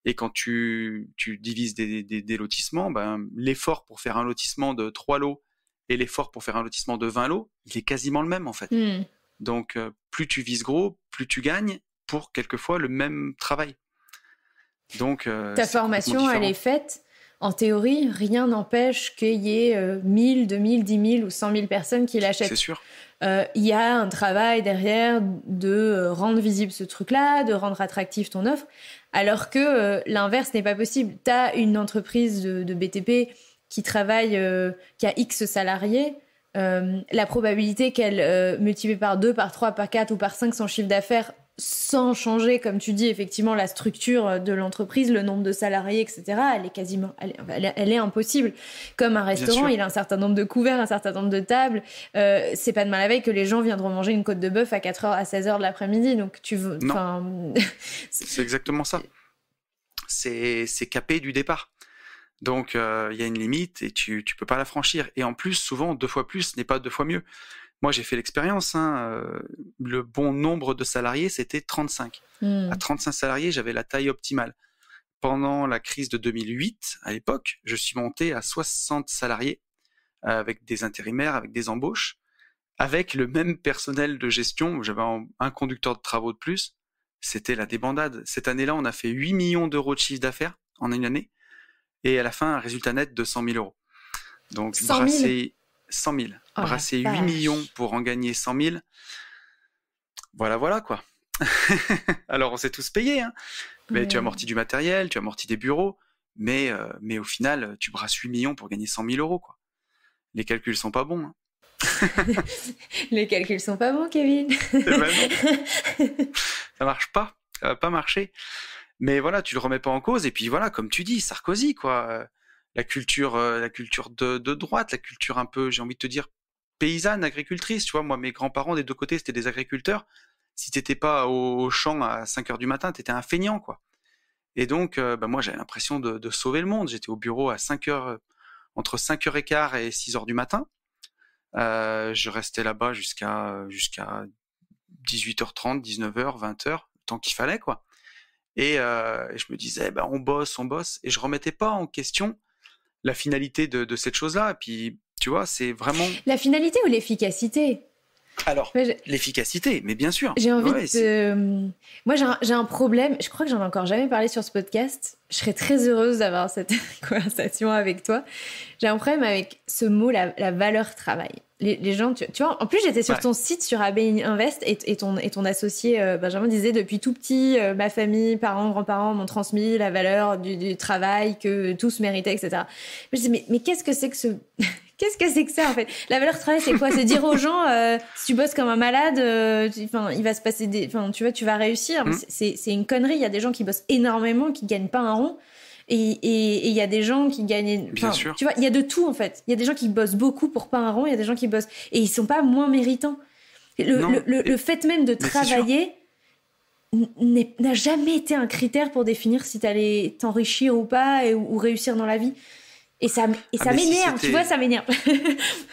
Et quand tu, tu divises des, des, lotissements, ben, l'effort pour faire un lotissement de 3 lots et l'effort pour faire un lotissement de 20 lots, il est quasiment le même en fait. Hmm. Donc euh, plus tu vises gros, plus tu gagnes pour quelquefois le même travail. Donc euh, ta formation elle est faite en théorie, rien n'empêche qu'il y ait 1000, 2000, 10 000 ou 100 000 personnes qui l'achètent. C'est sûr. Euh, il y a un travail derrière de euh, rendre visible ce truc-là, de rendre attractif ton offre, alors que euh, l'inverse n'est pas possible. Tu as une entreprise de, BTP qui travaille, qui a X salariés, la probabilité qu'elle multiplie par 2, par 3, par 4 ou par 5 son chiffre d'affaires sans changer, comme tu dis, effectivement, la structure de l'entreprise, le nombre de salariés, etc., elle est quasiment, elle, est impossible. Comme un restaurant, il a un certain nombre de couverts, un certain nombre de tables. Euh, c'est pas de mal à veille que les gens viendront manger une côte de bœuf à 4h, à 16h de l'après-midi. Donc, tu veux. c'est exactement ça. C'est capé du départ. Donc, euh, il y a une limite et tu ne peux pas la franchir. Et en plus, souvent, deux fois plus n'est pas deux fois mieux. Moi, j'ai fait l'expérience. Hein, euh, le bon nombre de salariés, c'était 35. Hmm. À 35 salariés, j'avais la taille optimale. Pendant la crise de 2008, à l'époque, je suis monté à 60 salariés euh, avec des intérimaires, avec des embauches, avec le même personnel de gestion. J'avais un conducteur de travaux de plus. C'était la débandade. Cette année-là, on a fait 8 millions d'euros de chiffre d'affaires en une année et à la fin, un résultat net de 100 000 euros. Donc, brassé. 100 000. Brasser 8 millions pour en gagner 100 000. Voilà, voilà quoi. Alors on s'est tous payés. Hein. Mais tu tu amorti du matériel, tu as amorti des bureaux. Mais, euh, mais au final, tu brasses 8 millions pour gagner 100 000 euros. Quoi. Les calculs sont pas bons. Hein. Les calculs sont pas bons, Kevin. ça marche pas. Ça va pas marcher. Mais voilà, tu le remets pas en cause. Et puis voilà, comme tu dis, Sarkozy, quoi la culture, euh, la culture de, de droite, la culture un peu, j'ai envie de te dire, paysanne, agricultrice. Tu vois, moi, mes grands-parents des deux côtés, c'était des agriculteurs. Si t'étais pas au champ à 5 heures du matin, t'étais un feignant, quoi. Et donc, euh, bah moi, j'avais l'impression de, de, sauver le monde. J'étais au bureau à 5 heures, euh, entre 5h15 et 6h du matin. Euh, je restais là-bas jusqu'à jusqu'à 18h30, 19h, 20h, le temps qu'il fallait, quoi. Et, euh, je me disais, bah, on bosse, on bosse. Et je remettais pas en question la finalité de, cette chose-là. Et puis, tu vois, c'est vraiment... La finalité ou l'efficacité alors, l'efficacité, mais bien sûr. J'ai envie de... Euh, moi, j'ai un, problème. Je crois que j'en ai encore jamais parlé sur ce podcast. Je serais très heureuse d'avoir cette conversation avec toi. J'ai un problème avec ce mot, la, valeur travail. Les, gens, tu, vois, en plus, j'étais sur ton site, sur AB Invest, et, ton, et ton associé euh, Benjamin disait depuis tout petit, euh, ma famille, parents, grands-parents m'ont transmis la valeur du, travail, que tous méritaient, etc. mais, mais qu'est-ce que c'est que ce. qu'est-ce que c'est que ça en fait La valeur travail, c'est quoi C'est dire aux gens, euh, si tu bosses comme un malade, euh, enfin tu, il va se passer des, enfin, tu vois, tu vas réussir. Mmh. C'est, c'est une connerie. Il y a des gens qui bossent énormément, qui gagnent pas un rond. Et il et, y a des gens qui gagnent. Bien sûr. Tu vois, il y a de tout en fait. Il y a des gens qui bossent beaucoup pour pas un rond. Il y a des gens qui bossent et ils sont pas moins méritants. Le, le, fait même de travailler n'a jamais été un critère pour définir si tu allais t'enrichir ou pas ou réussir dans la vie. Et ça, et ah, ça m'énerve, tu vois, ça m'énerve. tu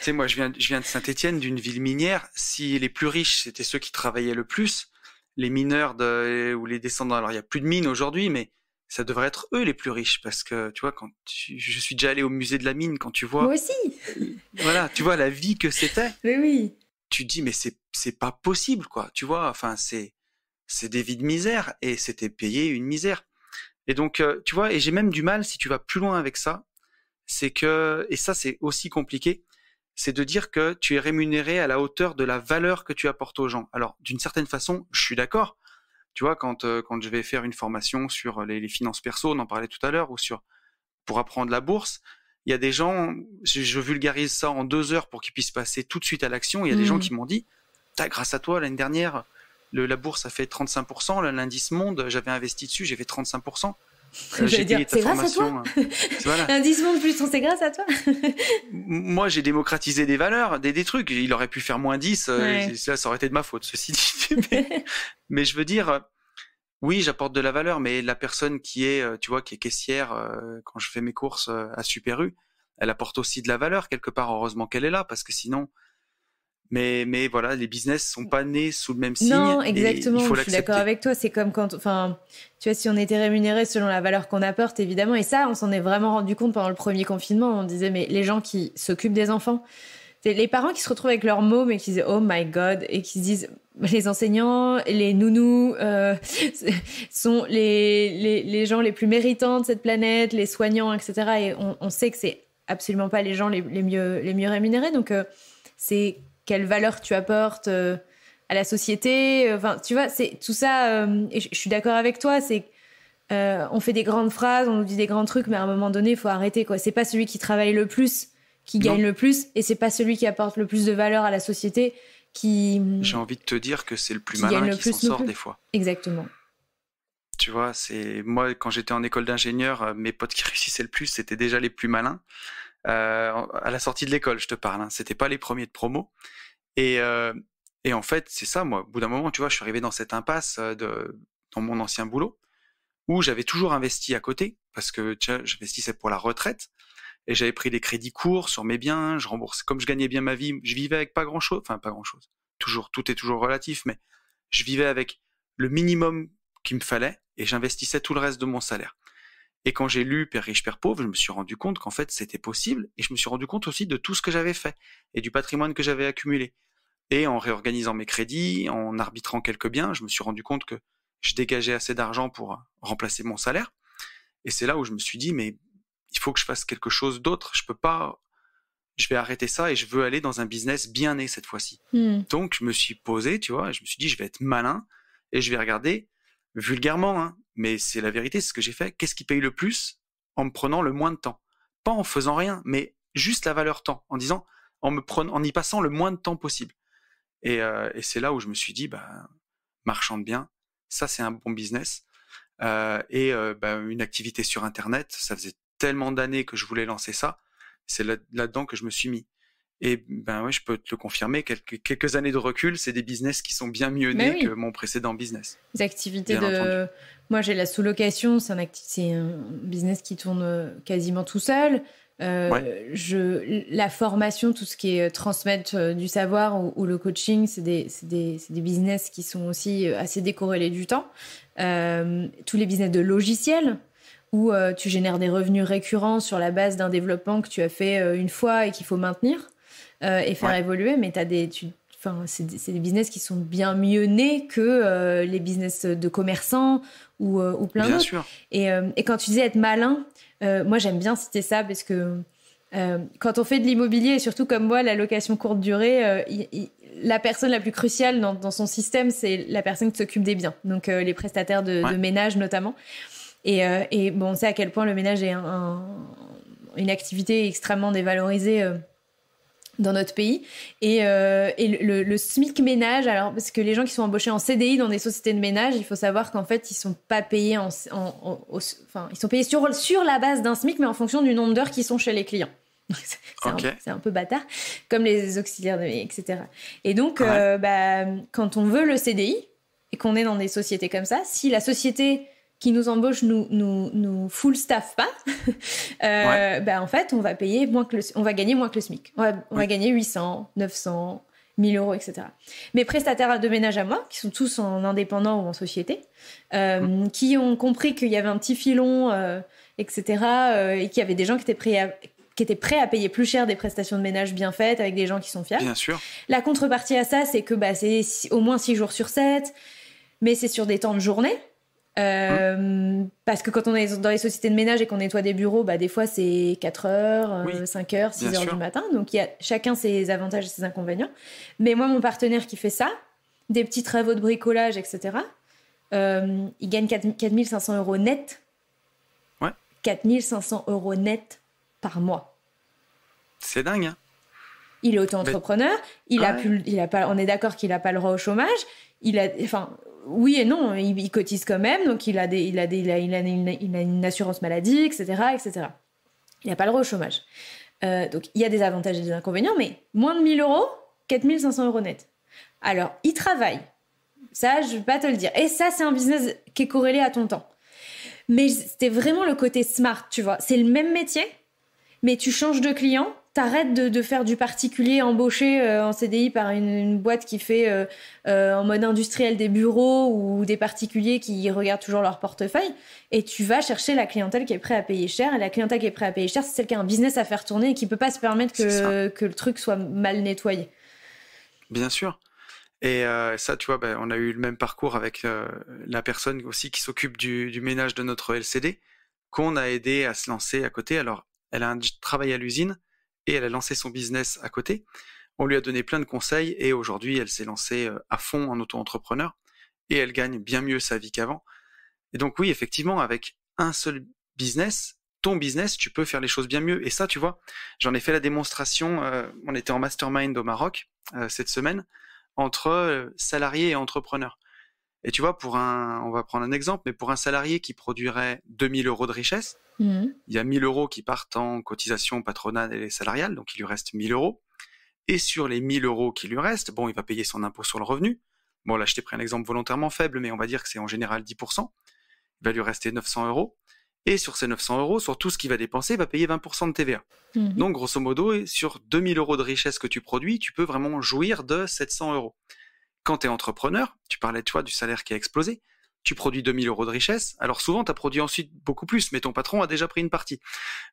sais, moi, je viens, je viens de saint etienne d'une ville minière. Si les plus riches, c'était ceux qui travaillaient le plus, les mineurs de, euh, ou les descendants, alors il n'y a plus de mines aujourd'hui, mais ça devrait être eux les plus riches parce que tu vois quand je suis déjà allé au musée de la mine quand tu vois moi aussi euh, voilà tu vois la vie que c'était mais oui tu dis mais c'est c'est pas possible quoi tu vois enfin c'est c'est des vies de misère et c'était payé une misère et donc euh, tu vois et j'ai même du mal si tu vas plus loin avec ça c'est que, et ça c'est aussi compliqué, c'est de dire que tu es rémunéré à la hauteur de la valeur que tu apportes aux gens. Alors, d'une certaine façon, je suis d'accord. Tu vois, quand, euh, quand je vais faire une formation sur les, finances perso, on en parlait tout à l'heure, ou sur pour apprendre la bourse, il y a des gens, je, vulgarise ça en deux heures pour qu'ils puissent passer tout de suite à l'action. Il y a des gens mmh. qui m'ont dit, grâce à toi, l'année dernière, la bourse a fait 35%, l'indice monde, j'avais investi dessus, j'ai fait 35%. Euh, j'ai dire, c'est grâce à toi. Hein. voilà. Un de plus, c'est grâce à toi. Moi, j'ai démocratisé des valeurs, des, des trucs. Il aurait pu faire moins 10. Euh, ça, ça aurait été de ma faute, ceci dit. mais, je veux dire, euh, oui, j'apporte de la valeur, mais la personne qui est, tu vois, qui est caissière quand je fais mes courses à Super U, elle apporte aussi de la valeur quelque part. Heureusement qu'elle est là, parce que sinon, mais, mais voilà, les business sont pas nés sous le même signe. Non, exactement. il faut je suis d'accord avec toi. C'est comme quand, enfin, tu vois, si on était rémunéré selon la valeur qu'on apporte, évidemment. Et ça, on s'en est vraiment rendu compte pendant le premier confinement. On disait, mais les gens qui s'occupent des enfants, les parents qui se retrouvent avec leurs mômes et qui disent, oh my god, et qui se disent, les enseignants, les nounous euh, sont les, les, les, gens les plus méritants de cette planète, les soignants, etc. Et on, sait que c'est absolument pas les gens les, les, mieux, les mieux rémunérés. Donc, euh, c'est quelle valeur tu apportes euh, à la société. Euh, enfin, tu vois, c'est tout ça. Euh, je suis d'accord avec toi. C'est on fait des grandes phrases, on nous dit des grands trucs, mais à un moment donné, il faut arrêter. Quoi, c'est pas celui qui travaille le plus qui gagne le plus, et c'est pas celui qui apporte le plus de valeur à la société qui. J'ai envie de te dire que c'est le plus malin qui s'en sort des fois. Exactement. Tu vois, c'est moi quand j'étais en école d'ingénieur, mes potes qui réussissaient le plus, c'était déjà les plus malins. Euh, à la sortie de l'école, je te parle. Hein. C'était pas les premiers de promo. Euh, et, en fait, c'est ça, moi. Au bout d'un moment, tu vois, je suis arrivé dans cette impasse euh, de, dans mon ancien boulot où j'avais toujours investi à côté parce que j'investissais pour la retraite et j'avais pris des crédits courts sur mes biens. Je remboursais. Comme je gagnais bien ma vie, je vivais avec pas grand chose. Enfin, pas grand chose. Toujours, tout est toujours relatif, mais je vivais avec le minimum qu'il me fallait et j'investissais tout le reste de mon salaire. Et quand j'ai lu Père riche, Père pauvre, je me suis rendu compte qu'en fait c'était possible et je me suis rendu compte aussi de tout ce que j'avais fait et du patrimoine que j'avais accumulé. Et en réorganisant mes crédits, en arbitrant quelques biens, je me suis rendu compte que je dégageais assez d'argent pour euh, remplacer mon salaire. Et c'est là où je me suis dit, mais il faut que je fasse quelque chose d'autre. Je peux pas, je vais arrêter ça et je veux aller dans un business bien né cette fois-ci. Hmm. Donc je me suis posé, tu vois, je me suis dit, je vais être malin et je vais regarder vulgairement, hein, mais c'est la vérité, c'est ce que j'ai fait. Qu'est-ce qui paye le plus en me prenant le moins de temps Pas en faisant rien, mais juste la valeur temps, en disant, en me en y passant le moins de temps possible. Euh, et, c'est là où je me suis dit, bah, marchande bien, ça c'est un bon business. Euh, et euh, bah, une activité sur Internet, ça faisait tellement d'années que je voulais lancer ça. C'est là-dedans que je me suis mis. Et ben ouais, je peux te le confirmer, quelques, quelques années de recul, c'est des business qui sont bien mieux nés que mon précédent business. Les activités de. Moi, j'ai la sous-location, c'est un, un, business qui tourne euh, quasiment tout seul. Euh, je, la formation, tout ce qui est euh, transmettre du savoir ou, le coaching, c'est des, business qui sont aussi assez décorrélés du temps. tous les business de logiciels, où tu génères des revenus récurrents sur la base d'un développement que tu as fait une fois et qu'il faut maintenir. Euh, et faire évoluer, mais as des, Enfin, c'est des, des business qui sont bien mieux nés que euh, les business de commerçants ou, euh, ou plein d'autres. Et, et, quand tu disais être malin, moi j'aime bien citer ça parce que quand on fait de l'immobilier, et surtout comme moi, la location courte durée, la personne la plus cruciale dans, son système, c'est la personne qui s'occupe des biens, donc les prestataires de, ménage notamment. Et, et bon, on sait à quel point le ménage est une activité extrêmement dévalorisée dans notre pays. Et, euh, et le, SMIC ménage, alors parce que les gens qui sont embauchés en CDI dans des sociétés de ménage, il faut savoir qu'en fait, ils sont pas payés en, en, enfin, ils sont payés sur, sur la base d'un SMIC, mais en fonction du nombre d'heures qu'ils sont chez les clients. C'est un, peu bâtard, comme les auxiliaires, de, etc. Et donc, euh, bah, quand on veut le CDI et qu'on est dans des sociétés comme ça, si la société qui nous embauchent nous, nous, nous full staff pas, euh, ben, en fait, on va payer moins que le, on va gagner moins que le SMIC. On va, on va gagner 800, 900, 1000 euros, etc. Mes prestataires de ménage à moi, qui sont tous en indépendant ou en société, euh, hum. qui ont compris qu'il y avait un petit filon, euh, etc., euh, et qu'il y avait des gens qui étaient prêts à qui étaient prêts à payer plus cher des prestations de ménage bien faites avec des gens qui sont fiers. Bien sûr. La contrepartie à ça, c'est que bah, c'est au moins 6 jours sur 7, mais c'est sur des temps de journée. Euh, parce que quand on est dans les sociétés de ménage et qu'on nettoie des bureaux, bah, des fois c'est 4 heures, 5 euh, heures, 6 heures du matin. Donc il y a chacun ses avantages et ses inconvénients. Mais moi, mon partenaire qui fait ça, des petits travaux de bricolage, etc., euh, il gagne 4500 euros net. Ouais. 4500 euros net par mois. C'est dingue. Hein. il est auto-entrepreneur. Il, a pu, il a pas. On est d'accord qu'il n'a pas le droit au chômage. Il a, enfin, oui et non, il, cotise quand même, donc il a, il a, il une, assurance maladie, etc. etc. Il n'a pas le droit au chômage. Euh, donc il y a des avantages et des inconvénients, mais moins de 1000 euros, 4500 euros net. Alors, il travaille. Ça, je vais pas te le dire. Et ça, c'est un business qui est corrélé à ton temps. Mais c'était vraiment le côté smart, tu vois. C'est le même métier, mais tu changes de client t'arrêtes de, de, faire du particulier embauché euh, en CDI par une, boîte qui fait euh, euh, en mode industriel des bureaux ou des particuliers qui regardent toujours leur portefeuille et tu vas chercher la clientèle qui est prête à payer cher et la clientèle qui est prête à payer cher c'est celle qui a un business à faire tourner et qui peut pas se permettre que, que le truc soit mal nettoyé. Bien sûr. Et ça, tu vois, ben, on a eu le même parcours avec la personne aussi qui s'occupe du, du ménage de notre LCD, qu'on a aidé à se lancer à côté. Alors, elle a un travail à l'usine, et elle a lancé son business à côté. On lui a donné plein de conseils et aujourd'hui, elle s'est lancée euh, à fond en auto-entrepreneur et elle gagne bien mieux sa vie qu'avant. Et donc oui, effectivement, avec un seul business, ton business, tu peux faire les choses bien mieux. Et ça, tu vois, j'en ai fait la démonstration. Euh, on était en mastermind au Maroc euh, cette semaine entre salariés et entrepreneurs. Et tu vois, pour un, on va prendre un exemple, mais pour un salarié qui produirait 2000 euros de richesse, Mhm. Il y a 1000 euros qui partent en cotisation patronale et salariale, donc il lui reste 1000 euros. Et sur les 1000 euros qui lui restent, bon, il va payer son impôt sur le revenu. Bon, là, je t'ai pris un exemple volontairement faible, mais on va dire que c'est en général 10%. Il va lui rester 900 euros. Et sur ces 900 euros, sur tout ce qu'il va dépenser, il va payer 20% de TVA. Mhm. Donc, grosso modo, sur sur 2000 euros de richesse que tu produis, tu peux vraiment jouir de 700 euros. Quand tu es entrepreneur, tu parlais, toi, du salaire qui a explosé tu produis 2000 euros de richesse. Alors souvent, tu as produit ensuite beaucoup plus, mais ton patron a déjà pris une partie.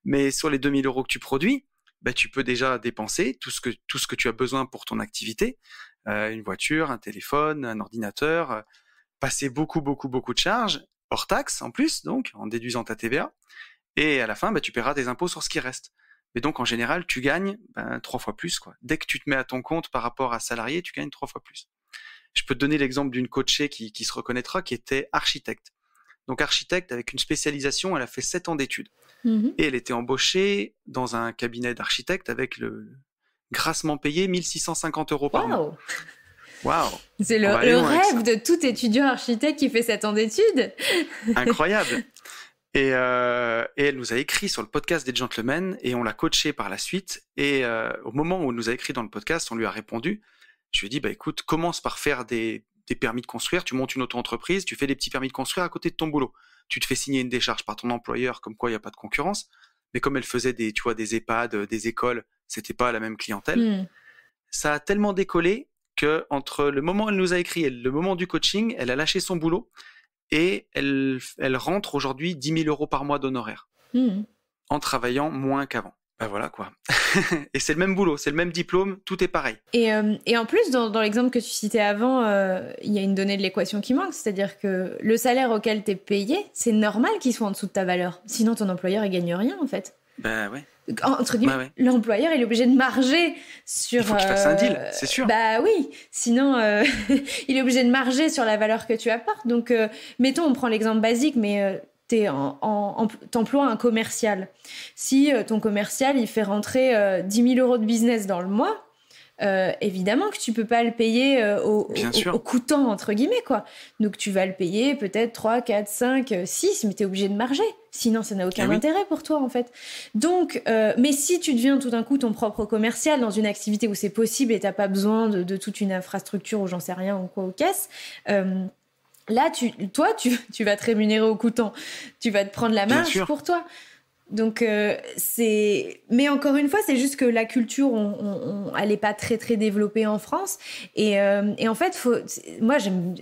Mais sur les 2000 euros que tu produis, bah, tu peux déjà dépenser tout ce que tout ce que tu as besoin pour ton activité, euh, une voiture, un téléphone, un ordinateur, euh, passer beaucoup beaucoup beaucoup de charges hors taxes en plus, donc en déduisant ta TVA, et à la fin, bah, tu paieras des impôts sur ce qui reste. Mais donc en général, tu gagnes ben, trois fois plus quoi. Dès que tu te mets à ton compte par rapport à salarié, tu gagnes trois fois plus. Je peux donner l'exemple d'une coachée qui, se reconnaîtra, qui était architecte. Donc architecte avec une spécialisation, elle a fait sept ans d'études. Mhm. Et elle était embauchée dans un cabinet d'architecte avec le grassement payé 1650 euros par wow. mois. Waouh C'est le, rêve de tout étudiant architecte qui fait sept ans d'études. Incroyable. Euh, et, elle nous a écrit sur le podcast des gentlemen et on l'a coachée par la suite. Et euh, au moment où elle nous a écrit dans le podcast, on lui a répondu je lui ai dit, bah, écoute, commence par faire des, permis de construire, tu montes une auto-entreprise, tu fais des petits permis de construire à côté de ton boulot. Tu te fais signer une décharge par ton employeur, comme quoi il n'y a pas de concurrence. Mais comme elle faisait des, tu vois, des EHPAD, euh, des écoles, c'était pas la même clientèle. Hmm. Ça a tellement décollé que entre le moment où elle nous a écrit et le moment du coaching, elle a lâché son boulot et elle, elle rentre aujourd'hui 10 000 euros par mois d'honoraires hmm. en travaillant moins qu'avant. Ben voilà quoi. et c'est le même boulot, c'est le même diplôme, tout est pareil. Et, euh, et en plus, dans, l'exemple que tu citais avant, euh, il y a une donnée de l'équation qui manque, c'est-à-dire que le salaire auquel tu es payé, c'est normal qu'il soit en dessous de ta valeur. Sinon, ton employeur, il gagne rien en fait. Ben ouais. Entre guillemets, bah, l'employeur, il est obligé de marger sur. Il faut qu'il fasse un deal, euh, c'est sûr. Bah oui, sinon, il est obligé de marger sur la valeur que tu apportes. Donc, mettons, on prend l'exemple basique, mais t'emploies un commercial. Si euh, ton commercial, il fait rentrer 10 euh, 000 euros de business dans le mois, euh, évidemment que tu peux pas le payer au, coûtant, entre guillemets, quoi. Donc tu vas le payer peut-être 3, 4, 5, 6, mais tu es obligé de marger. Sinon, ça n'a aucun eh intérêt pour toi, en fait. Donc, mais si tu deviens tout d'un coup ton propre commercial dans une activité où c'est possible et tu t'as pas besoin de, toute une infrastructure ou j'en sais rien ou quoi ou caisse, Là, toi, tu, vas te rémunérer au coûtant. Tu vas te prendre la marge pour toi. Donc euh, c'est, mais encore une fois, c'est juste que la culture, on, elle n'est pas très très développée en France. Et, euh, en fait, moi j'aime.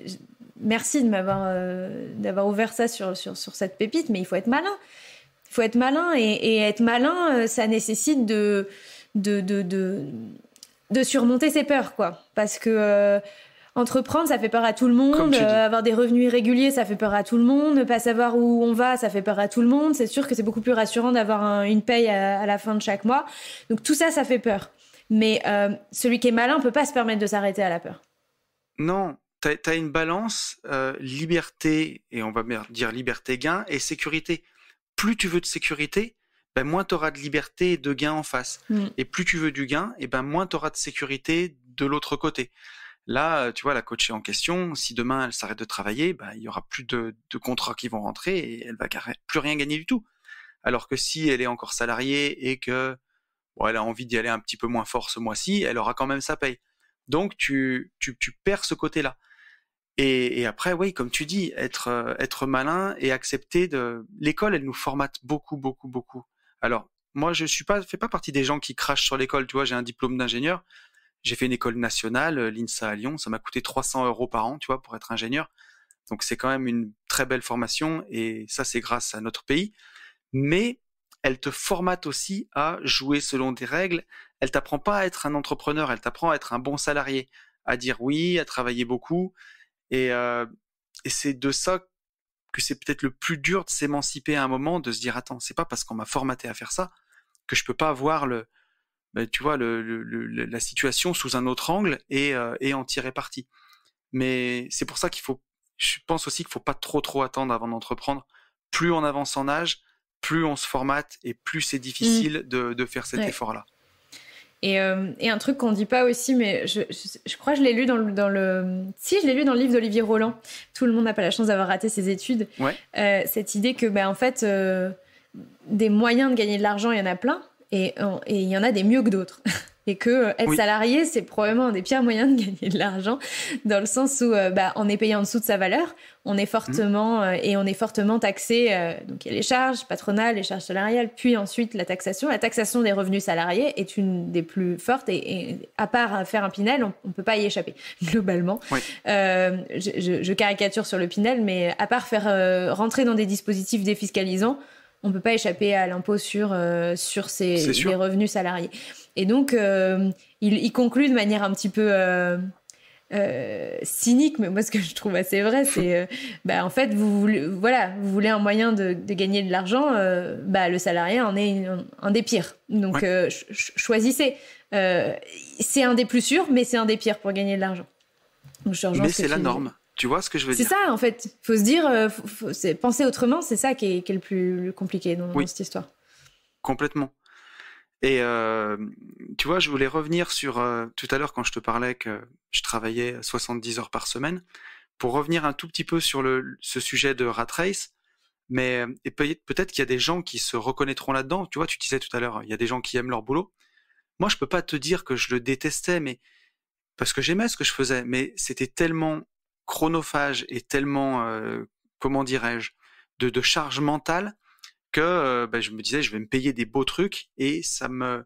Merci de m'avoir euh, d'avoir ouvert ça sur, sur, sur cette pépite, mais il faut être malin. Il faut être malin et, être malin, ça nécessite de de, de de surmonter ses peurs, quoi. Parce que entreprendre, ça fait peur à tout le monde. Euh, avoir des revenus irréguliers, ça fait peur à tout le monde. Ne pas savoir où on va, ça fait peur à tout le monde. C'est sûr que c'est beaucoup plus rassurant d'avoir une paye à, la fin de chaque mois. Donc tout ça, ça fait peur. Mais euh, celui qui est malin ne peut pas se permettre de s'arrêter à la peur. Non, tu as, une balance euh, liberté, et on va dire liberté-gain, et sécurité. Plus tu veux de sécurité, ben moins tu auras de liberté et de gain en face. Mm. Et plus tu veux du gain, et ben moins tu auras de sécurité de l'autre côté. Là, euh, tu vois, la coachée en question, si demain elle s'arrête de travailler, bah, il y aura plus de, contrats qui vont rentrer et elle va plus rien gagner du tout. Alors que si elle est encore salariée et que elle a envie d'y aller un petit peu moins fort ce mois-ci, elle aura quand même sa paye. Donc tu, tu, perds ce côté-là. Et, et, après, oui, comme tu dis, être, euh, être malin et accepter de l'école, elle nous formate beaucoup, beaucoup, beaucoup. Alors moi, je suis pas, fais pas partie des gens qui crachent sur l'école. Tu vois, j'ai un diplôme d'ingénieur. J'ai fait une école nationale, euh, l'INSA à Lyon. Ça m'a coûté 300 euros par an, tu vois, pour être ingénieur. Donc c'est quand même une très belle formation et ça c'est grâce à notre pays. Mais elle te formate aussi à jouer selon des règles. Elle t'apprend pas à être un entrepreneur, elle t'apprend à être un bon salarié, à dire oui, à travailler beaucoup. Et, euh, et c'est de ça que c'est peut-être le plus dur de s'émanciper à un moment, de se dire attends, c'est pas parce qu'on m'a formaté à faire ça que je peux pas avoir le, bah, tu vois, le, la situation sous un autre angle euh, et, en tirer parti. Mais c'est pour ça qu'il faut, je pense aussi qu'il faut pas trop trop attendre avant d'entreprendre. Plus on avance en âge, plus on se formate et plus c'est difficile mm. de, faire cet effort-là. Euh, et, un truc qu'on dit pas aussi, mais je, crois que je l'ai lu dans le, dans le, Si, je l'ai lu dans le livre d'Olivier Roland. Tout le monde n'a pas la chance d'avoir raté ses études. Euh, cette idée que, bah, en fait, des moyens de gagner de l'argent, il y en a plein. Euh, et il y en a des mieux que d'autres. Et que euh, être salarié, c'est probablement un des pires moyens de gagner de l'argent, dans le sens où on euh, bah, est payé en dessous de sa valeur, on est fortement et on est fortement taxé. donc il y a les charges patronales, les charges salariales, puis ensuite la taxation. La taxation des revenus salariés est une des plus fortes et, à part faire un Pinel, on, ne peut pas y échapper globalement. je, caricature sur le Pinel, mais à part faire rentrer dans des dispositifs défiscalisants, on peut pas échapper à l'impôt sur euh, sur ses les revenus salariés. Et donc euh, il, conclut de manière un petit peu euh, cynique, mais moi ce que je trouve assez vrai, c'est bah, en fait vous voulez, voilà vous voulez un moyen de, gagner de l'argent, bah le salarié en est un des pires. Donc choisissez. c'est un des plus sûrs, mais c'est un des pires pour gagner de l'argent. Mais c'est la norme. Tu vois ce que je veux dire C'est ça, en fait. Faut se dire, euh, penser autrement, c'est ça qui est, le plus compliqué dans, cette histoire. Complètement. Et euh, tu vois, je voulais revenir sur euh, tout à l'heure quand je te parlais que je travaillais 70 heures par semaine, pour revenir un tout petit peu sur le, ce sujet de rat race. Mais peut-être qu'il y a des gens qui se reconnaîtront là-dedans. Tu vois, tu disais tout à l'heure, il y a des gens qui aiment leur boulot. Moi, je peux pas te dire que je le détestais, mais parce que j'aimais ce que je faisais, mais c'était tellement chronophage et tellement, euh, comment dirais-je, de, charge mentale que euh, bah, je me disais, je vais me payer des beaux trucs et ça me.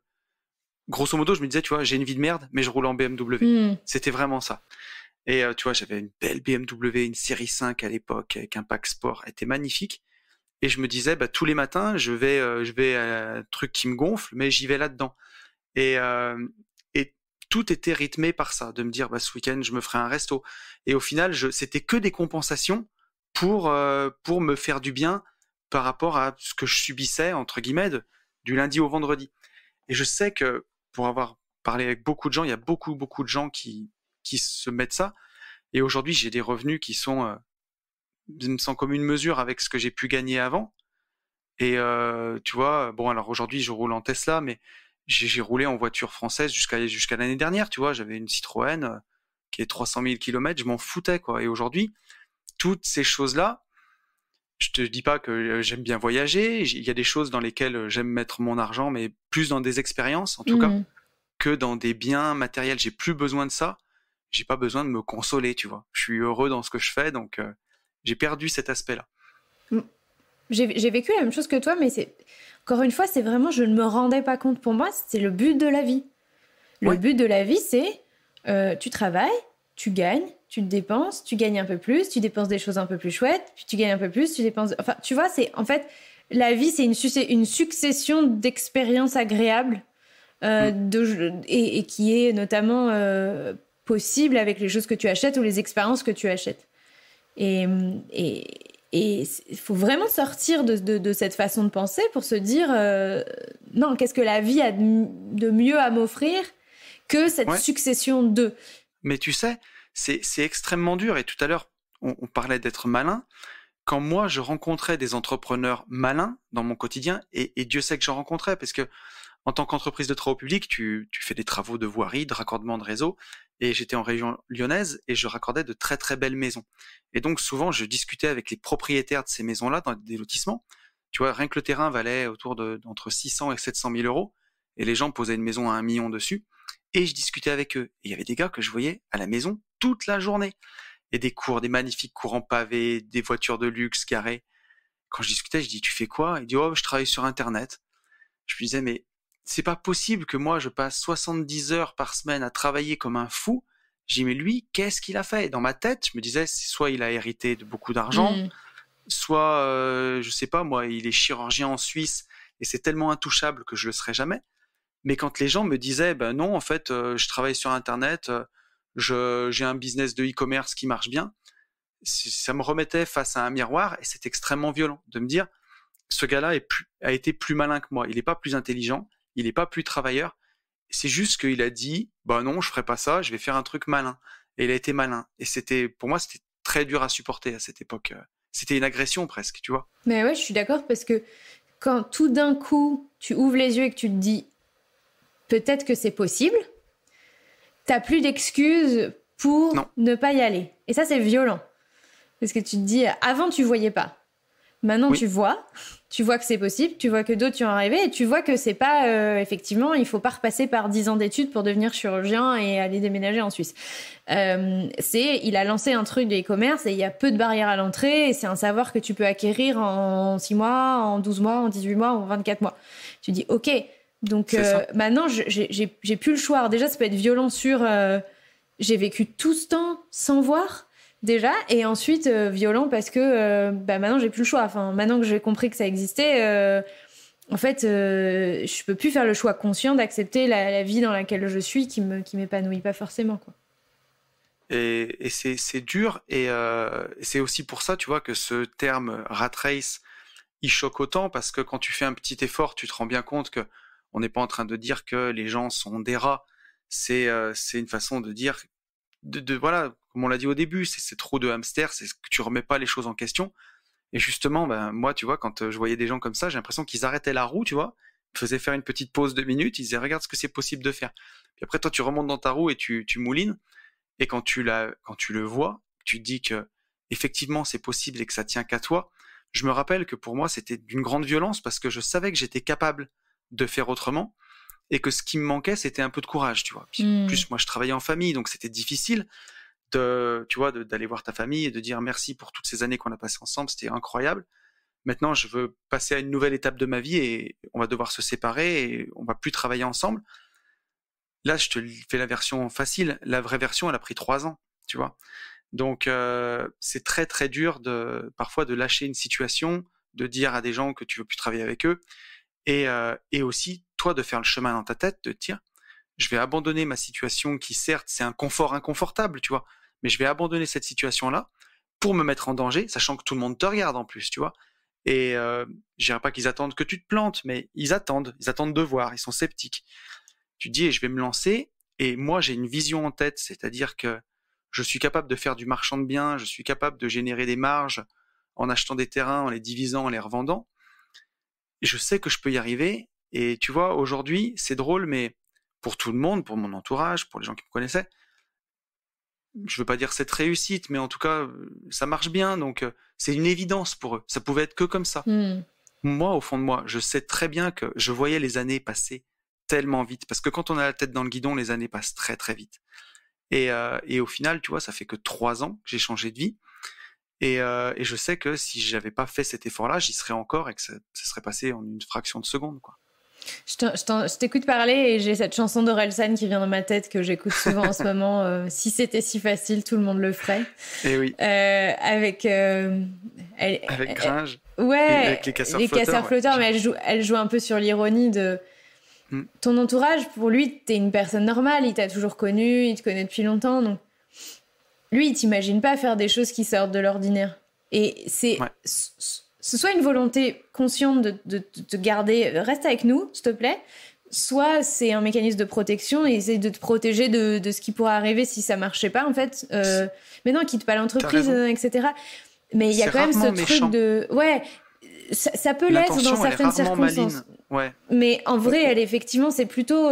Grosso modo, je me disais, tu vois, j'ai une vie de merde, mais je roule en BMW. Hmm. C'était vraiment ça. Et euh, tu vois, j'avais une belle BMW, une série 5 à l'époque, avec un pack sport, elle était magnifique. Et je me disais, bah, tous les matins, je vais, je vais à un truc qui me gonfle, mais j'y vais là-dedans. Et, tout était rythmé par ça, de me dire bah, ce week-end je me ferai un resto. Et au final, c'était que des compensations pour euh, pour me faire du bien par rapport à ce que je subissais entre guillemets du lundi au vendredi. Et je sais que pour avoir parlé avec beaucoup de gens, il y a beaucoup beaucoup de gens qui qui se mettent ça. Et aujourd'hui, j'ai des revenus qui sont euh, sans commune mesure avec ce que j'ai pu gagner avant. Et euh, tu vois, bon alors aujourd'hui, je roule en Tesla, mais j'ai roulé en voiture française jusqu'à jusqu'à l'année dernière, tu vois, j'avais une Citroën euh, qui est 300 000 km, je m'en foutais quoi. Et aujourd'hui, toutes ces choses-là, je te dis pas que euh, j'aime bien voyager, il y a des choses dans lesquelles euh, j'aime mettre mon argent, mais plus dans des expériences en tout cas mmh. que dans des biens matériels. J'ai plus besoin de ça, j'ai pas besoin de me consoler, tu vois. Je suis heureux dans ce que je fais, donc j'ai perdu cet aspect-là. Mmh. J'ai vécu la même chose que toi, mais c'est encore une fois, c'est vraiment, je ne me rendais pas compte. Pour moi, c'est le but de la vie. Le but de la vie, c'est euh, tu travailles, tu gagnes, tu dépenses, tu gagnes un peu plus, tu dépenses des choses un peu plus chouettes, puis tu gagnes un peu plus, tu dépenses. Enfin, tu vois, c'est en fait, la vie, c'est une, une succession d'expériences agréables euh, mm. de, et, et, qui est notamment euh, possible avec les choses que tu achètes ou les expériences que tu achètes. et, et il faut vraiment sortir de, cette façon de penser pour se dire euh, non, qu'est-ce que la vie a de, mieux à m'offrir que cette succession de. Mais tu sais, c'est extrêmement dur. Et tout à l'heure, on, parlait d'être malin. Quand moi, je rencontrais des entrepreneurs malins dans mon quotidien, et Dieu sait que j'en rencontrais, parce que en tant qu'entreprise de travaux publics, tu, fais des travaux de voirie, de raccordement de réseau. Et j'étais en région lyonnaise et je raccordais de très très belles maisons. Et donc souvent, je discutais avec les propriétaires de ces maisons-là dans des lotissements. Tu vois, rien que le terrain valait autour de entre 600 et 700 000 euros, et les gens posaient une maison à un million dessus. Et je discutais avec eux. Et il y avait des gars que je voyais à la maison toute la journée. Et des cours, des magnifiques cours en pavé, des voitures de luxe carrées. Quand je discutais, je dis, tu fais quoi Il dit, oh, je travaille sur Internet. Je lui disais, mais c'est pas possible que moi je passe 70 heures par semaine à travailler comme un fou. J'ai mis lui, qu'est-ce qu'il a fait Dans ma tête, je me disais, soit il a hérité de beaucoup d'argent, mm. soit, euh, je sais pas, moi, il est chirurgien en Suisse et c'est tellement intouchable que je le serai jamais. Mais quand les gens me disaient, ben non, en fait, euh, je travaille sur Internet, euh, j'ai un business de e-commerce qui marche bien, ça me remettait face à un miroir et c'est extrêmement violent de me dire, ce gars-là a été plus malin que moi, il n'est pas plus intelligent, il n'est pas plus travailleur. C'est juste qu'il a dit, bah non, je ferai pas ça, je vais faire un truc malin. Et il a été malin. Et c'était, pour moi, c'était très dur à supporter à cette époque. Euh, c'était une agression presque, tu vois. Mais ouais, je suis d'accord parce que quand tout d'un coup, tu ouvres les yeux et que tu te dis, peut-être que c'est possible, Tu t'as plus d'excuses pour ne pas y aller. Et ça, c'est violent. Parce que tu te dis, avant, tu voyais pas. Maintenant, tu vois tu vois que c'est possible, tu vois que d'autres y ont arrivé et tu vois que c'est pas euh, effectivement, il faut pas repasser par dix ans d'études pour devenir chirurgien et aller déménager en Suisse. Euh, c'est il a lancé un truc de e-commerce et il y a peu de barrières à l'entrée et c'est un savoir que tu peux acquérir en six mois, en 12 mois, en 18 mois, en 24 mois. Tu dis OK. Donc euh, maintenant j'ai plus le choix. déjà ça peut être violent sur euh, j'ai vécu tout ce temps sans voir déjà, et ensuite euh, violent parce que euh, bah, maintenant j'ai plus le choix. Enfin, maintenant que j'ai compris que ça existait, euh, en fait, je peux plus faire le choix conscient d'accepter la, vie dans laquelle je suis qui me qui m'épanouit pas forcément quoi et, c'est dur et c'est aussi pour ça tu vois que ce terme rat race il choque autant parce que quand tu fais un petit effort tu te rends bien compte que on n'est pas en train de dire que les gens sont des rats c'est c'est une façon de dire de voilà comme on l'a dit au début, c'est trop de hamster, c'est que tu remets pas les choses en question. Et justement, ben, moi, tu vois, quand euh, je voyais des gens comme ça, j'ai l'impression qu'ils arrêtaient la roue, tu vois, ils faisaient faire une petite pause de minutes, ils disaient regarde ce que c'est possible de faire. Puis après, toi, tu remontes dans ta roue et tu, moulines. Et quand tu, la, quand tu le vois, tu dis que effectivement c'est possible et que ça tient qu'à toi. Je me rappelle que pour moi, c'était d'une grande violence parce que je savais que j'étais capable de faire autrement et que ce qui me manquait, c'était un peu de courage, tu vois. Mmh. Plus, moi, je travaillais en famille, donc c'était difficile tu vois, d'aller voir ta famille et de dire merci pour toutes ces années qu'on a passées ensemble, c'était incroyable. Maintenant, je veux passer à une nouvelle étape de ma vie et on va devoir se séparer et on va plus travailler ensemble. Là, je te fais la version facile. La vraie version, elle a pris trois ans, tu vois. Donc, euh, c'est très très dur de parfois de lâcher une situation, de dire à des gens que tu veux plus travailler avec eux, et, euh, et aussi toi de faire le chemin dans ta tête, de dire je vais abandonner ma situation qui certes c'est un confort inconfortable, tu vois mais je vais abandonner cette situation-là pour me mettre en danger, sachant que tout le monde te regarde en plus, tu vois. Et euh, je ne dirais pas qu'ils attendent que tu te plantes, mais ils attendent, ils attendent de voir, ils sont sceptiques. Tu dis, et eh, je vais me lancer, et moi j'ai une vision en tête, c'est-à-dire que je suis capable de faire du marchand de biens, je suis capable de générer des marges en achetant des terrains, en les divisant, en les revendant. je sais que je peux y arriver. Et tu vois, aujourd'hui, c'est drôle, mais pour tout le monde, pour mon entourage, pour les gens qui me connaissaient, je veux pas dire cette réussite, mais en tout cas, ça marche bien. Donc, euh, c'est une évidence pour eux. Ça pouvait être que comme ça. Hmm. Moi, au fond de moi, je sais très bien que je voyais les années passer tellement vite. Parce que quand on a la tête dans le guidon, les années passent très, très vite. Et, euh, au final, tu vois, ça fait que trois ans que j'ai changé de vie. Euh, et, je sais que si j'avais pas fait cet effort-là, j'y serais encore et que ça serait passé en une fraction de seconde, quoi. Je t'écoute parler et j'ai cette chanson d'Orelsan qui vient dans ma tête que j'écoute souvent en ce moment. Euh, si c'était si facile, tout le monde le ferait. Et eh oui. Euh, avec. Euh, avec Gringe. ouais. avec les casseurs flotteurs. mais elle joue, elle joue un peu sur l'ironie de. Hmm. Ton entourage, pour lui, t'es une personne normale. Il t'a toujours connu, il te connaît depuis longtemps. Donc, lui, il t'imagine pas faire des choses qui sortent de l'ordinaire. Et c'est. Ce soit une volonté consciente de, de, garder, euh, reste avec nous, s'il te plaît, soit c'est un mécanisme de protection et essayer de te protéger de, ce qui pourrait arriver si ça marchait pas en fait. Euh, mais non, quitte pas l'entreprise, euh, etc. Mais il y a quand même ce truc de ouais, ça, peut l'être dans certaines circonstances. Ouais. Mais en vrai, elle effectivement, c'est plutôt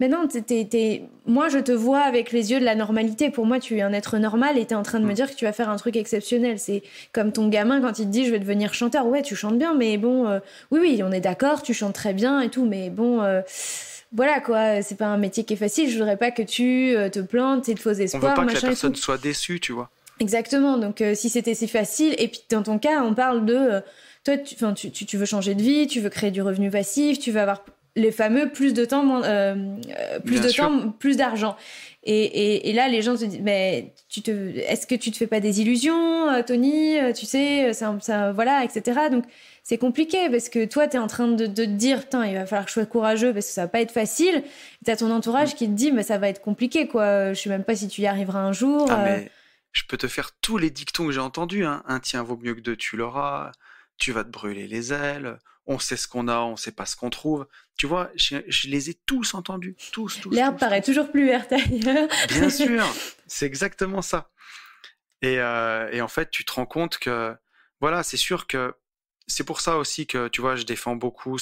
mais non, moi je te vois avec les yeux de la normalité. Pour moi, tu es un être normal et tu es en train de me mm. dire que tu vas faire un truc exceptionnel. C'est comme ton gamin quand il te dit je vais devenir chanteur. Ouais, tu chantes bien, mais bon, euh, oui, oui, on est d'accord, tu chantes très bien et tout, mais bon. Euh, voilà quoi, c'est pas un métier qui est facile. Je voudrais pas que tu euh, te plantes et te fausses espoir. On veut pas que la personne soit déçue, tu vois. Exactement. Donc si c'était si facile, et puis dans ton cas, on parle de toi, tu, tu, veux changer de vie, tu veux créer du revenu passif, tu veux avoir les fameux plus de temps, euh, euh, plus de temps, plus d'argent. Et, et, là, les gens se disent, mais tu te, est-ce que tu te fais pas des illusions, euh, Tony Tu sais, ça, voilà, etc. Donc c'est compliqué parce que toi, tu es en train de, te dire, putain, il va falloir que je sois courageux parce que ça va pas être facile. Tu as ton entourage mm. qui te dit, mais ça va être compliqué, quoi. Je sais même pas si tu y arriveras un jour. Ah, je peux te faire tous les dictons que j'ai entendus. Hein. Un tien vaut mieux que deux, tu l'auras. Tu vas te brûler les ailes on sait ce qu'on a, on sait pas ce qu'on trouve. Tu vois, je, les ai tous entendus, tous, tous. L'herbe paraît toujours plus verte Bien sûr, c'est exactement ça. Euh, et, en fait, tu te rends compte que, voilà, c'est sûr que c'est pour ça aussi que, tu vois, je défends beaucoup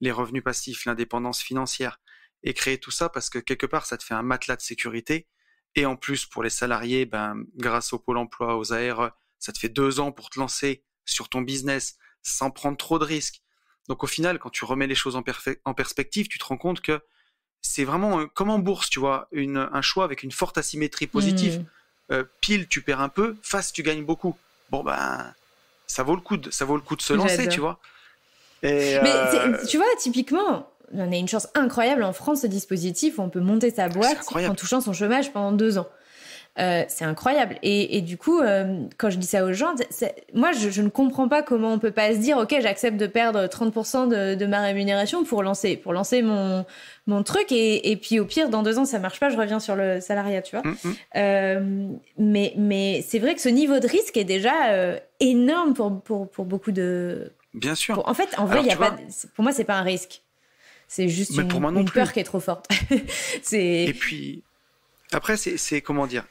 les revenus passifs, l'indépendance financière et créer tout ça parce que quelque part, ça te fait un matelas de sécurité. Et en plus, pour les salariés, ben, grâce au Pôle emploi, aux ARE, ça te fait deux ans pour te lancer sur ton business sans prendre trop de risques. Donc au final, quand tu remets les choses en, en perspective, tu te rends compte que c'est vraiment euh, comme en bourse, tu vois, un choix avec une forte asymétrie positive. Mmh. Euh, pile, tu perds un peu, face, tu gagnes beaucoup. Bon ben, ça vaut le coup de, ça vaut le coup de se lancer, tu vois. Mais euh, tu vois, typiquement, on a une chance incroyable en France, ce dispositif où on peut monter sa boîte en touchant son chômage pendant deux ans. Euh, c'est incroyable. Et, du coup, euh, quand je dis ça aux gens, moi, je, ne comprends pas comment on peut pas se dire, ok, j'accepte de perdre 30% de, ma rémunération pour lancer, pour lancer mon, mon truc. Et, puis au pire, dans deux ans, ça marche pas, je reviens sur le salariat, tu vois. Mm, mm. Euh, mais mais c'est vrai que ce niveau de risque est déjà énorme pour, pour, pour, beaucoup de. Bien sûr. en fait, en vrai, y a pour moi, c'est pas un risque. C'est juste une, peur qui est trop forte. et puis après, c'est comment dire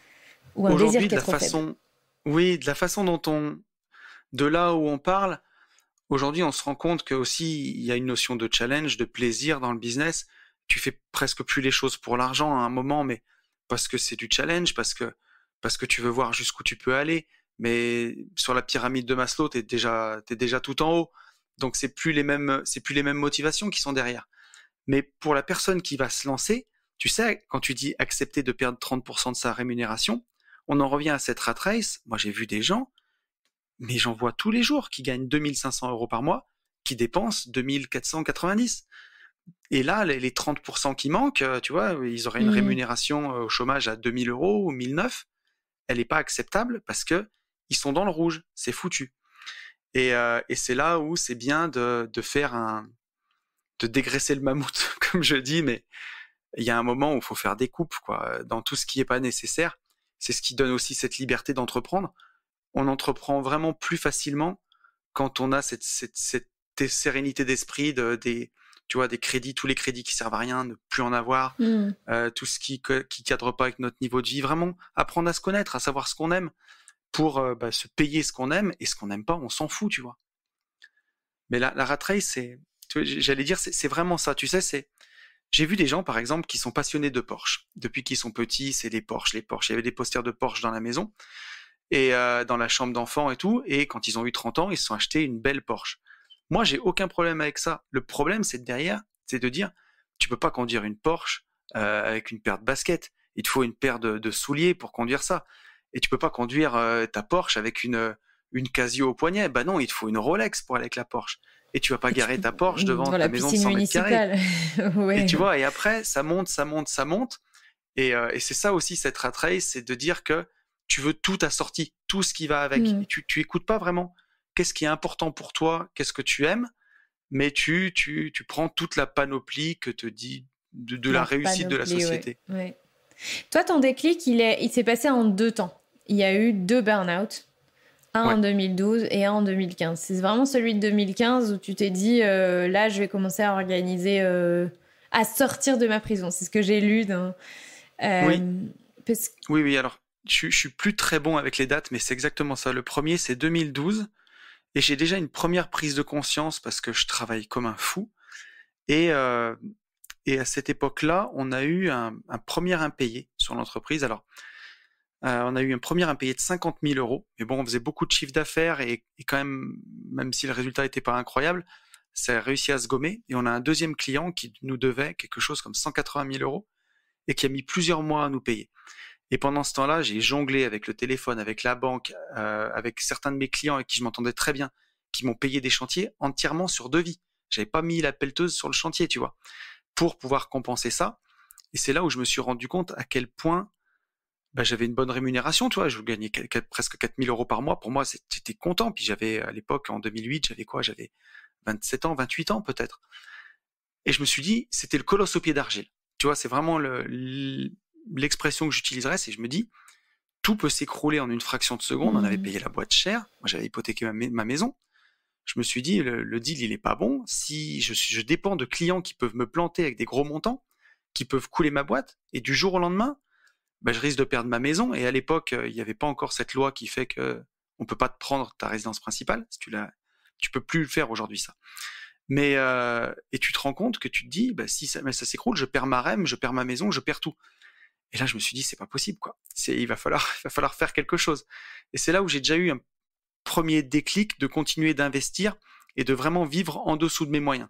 Aujourd'hui, façon, Oui, de la façon dont on, de là où on parle, aujourd'hui, on se rend compte que aussi il y a une notion de challenge, de plaisir dans le business. Tu fais presque plus les choses pour l'argent à un moment, mais parce que c'est du challenge, parce que parce que tu veux voir jusqu'où tu peux aller. Mais sur la pyramide de Maslow, t'es déjà t'es déjà tout en haut. Donc c'est plus les mêmes c'est plus les mêmes motivations qui sont derrière. Mais pour la personne qui va se lancer, tu sais, quand tu dis accepter de perdre 30% de sa rémunération, on en revient à cette rat race. Moi, j'ai vu des gens, mais j'en vois tous les jours qui gagnent 2500 euros par mois, qui dépensent 2490. Et là, les 30% qui manquent, euh, tu vois, ils auraient une mmh. rémunération euh, au chômage à 2000 euros ou 1009. Elle n'est pas acceptable parce que ils sont dans le rouge. C'est foutu. Et, euh, c'est là où c'est bien de, faire un, de dégraisser le mammouth, comme je dis, mais il y a un moment où il faut faire des coupes, quoi. Dans tout ce qui n'est pas nécessaire, c'est ce qui donne aussi cette liberté d'entreprendre. On entreprend vraiment plus facilement quand on a cette, sérénité d'esprit des tu vois des crédits tous les crédits qui servent à rien ne plus en avoir mm. euh, tout ce qui qui cadre pas avec notre niveau de vie vraiment apprendre à se connaître à savoir ce qu'on aime pour euh, bah, se payer ce qu'on aime et ce qu'on n'aime pas on s'en fout tu vois mais la, la c'est j'allais dire c'est vraiment ça tu sais c'est j'ai vu des gens, par exemple, qui sont passionnés de Porsche. Depuis qu'ils sont petits, c'est les Porsche, les Porsche. Il y avait des posters de Porsche dans la maison et euh, dans la chambre d'enfant et tout. Et quand ils ont eu 30 ans, ils se sont achetés une belle Porsche. Moi, j'ai aucun problème avec ça. Le problème, c'est derrière, c'est de dire, tu peux pas conduire une Porsche euh, avec une paire de baskets. Il te faut une paire de, souliers pour conduire ça. Et tu peux pas conduire euh, ta Porsche avec une une Casio au poignet. Ben non, il te faut une Rolex pour aller avec la Porsche et tu vas pas garer ta Porsche devant ta la maison municipale. Et tu vois, et après, ça monte, ça monte, ça monte. Et, euh, c'est ça aussi cette rat c'est de dire que tu veux tout assorti, tout ce qui va avec. Mm. tu, tu écoutes pas vraiment qu'est-ce qui est important pour toi, qu'est-ce que tu aimes, mais tu, tu, tu prends toute la panoplie que te dit de, la, réussite de la société. Toi, ton déclic, il s'est il passé en deux temps. Il y a eu deux burn-out un en 2012 et un en 2015. C'est vraiment celui de 2015 où tu t'es dit, euh, là, je vais commencer à organiser, euh, à sortir de ma prison. C'est ce que j'ai lu dans. Euh, oui. oui. oui, alors, je, je suis plus très bon avec les dates, mais c'est exactement ça. Le premier, c'est 2012. Et j'ai déjà une première prise de conscience parce que je travaille comme un fou. Et, et à cette époque-là, on a eu un, un premier impayé sur l'entreprise. Alors, euh, on a eu un premier impayé de 50 000 euros. Mais bon, on faisait beaucoup de chiffres d'affaires et, quand même, même si le résultat n'était pas incroyable, ça a réussi à se gommer. Et on a un deuxième client qui nous devait quelque chose comme 180 000 euros et qui a mis plusieurs mois à nous payer. Et pendant ce temps-là, j'ai jonglé avec le téléphone, avec la banque, euh, avec certains de mes clients avec qui je m'entendais très bien, qui m'ont payé des chantiers entièrement sur devis. J'avais pas mis la pelleteuse sur le chantier, tu vois, pour pouvoir compenser ça. Et c'est là où je me suis rendu compte à quel point bah, j'avais une bonne rémunération, tu vois, je gagnais 4, presque 4000 euros par mois. Pour moi, c'était content. Puis j'avais, à l'époque, en 2008, j'avais quoi J'avais 27 ans, 28 ans peut-être. Et je me suis dit, c'était le colosse au pied d'argile. Tu vois, c'est vraiment l'expression que j'utiliserais, c'est je me dis, tout peut s'écrouler en une fraction de seconde. On avait mmh. payé la boîte chère, moi j'avais hypothéqué ma, maison. Je me suis dit, le, deal, il est pas bon. Si je, je dépends de clients qui peuvent me planter avec des gros montants, qui peuvent couler ma boîte, et du jour au lendemain, bah, je risque de perdre ma maison. Et à l'époque, euh, il n'y avait pas encore cette loi qui fait que on peut pas te prendre ta résidence principale. Si tu ne tu peux plus le faire aujourd'hui ça. Mais euh, et tu te rends compte que tu te dis, bah, si ça, s'écroule, je perds ma REM, je perds ma maison, je perds tout. Et là, je me suis dit, c'est pas possible, quoi. C'est, il va falloir, il va falloir faire quelque chose. Et c'est là où j'ai déjà eu un premier déclic de continuer d'investir et de vraiment vivre en dessous de mes moyens.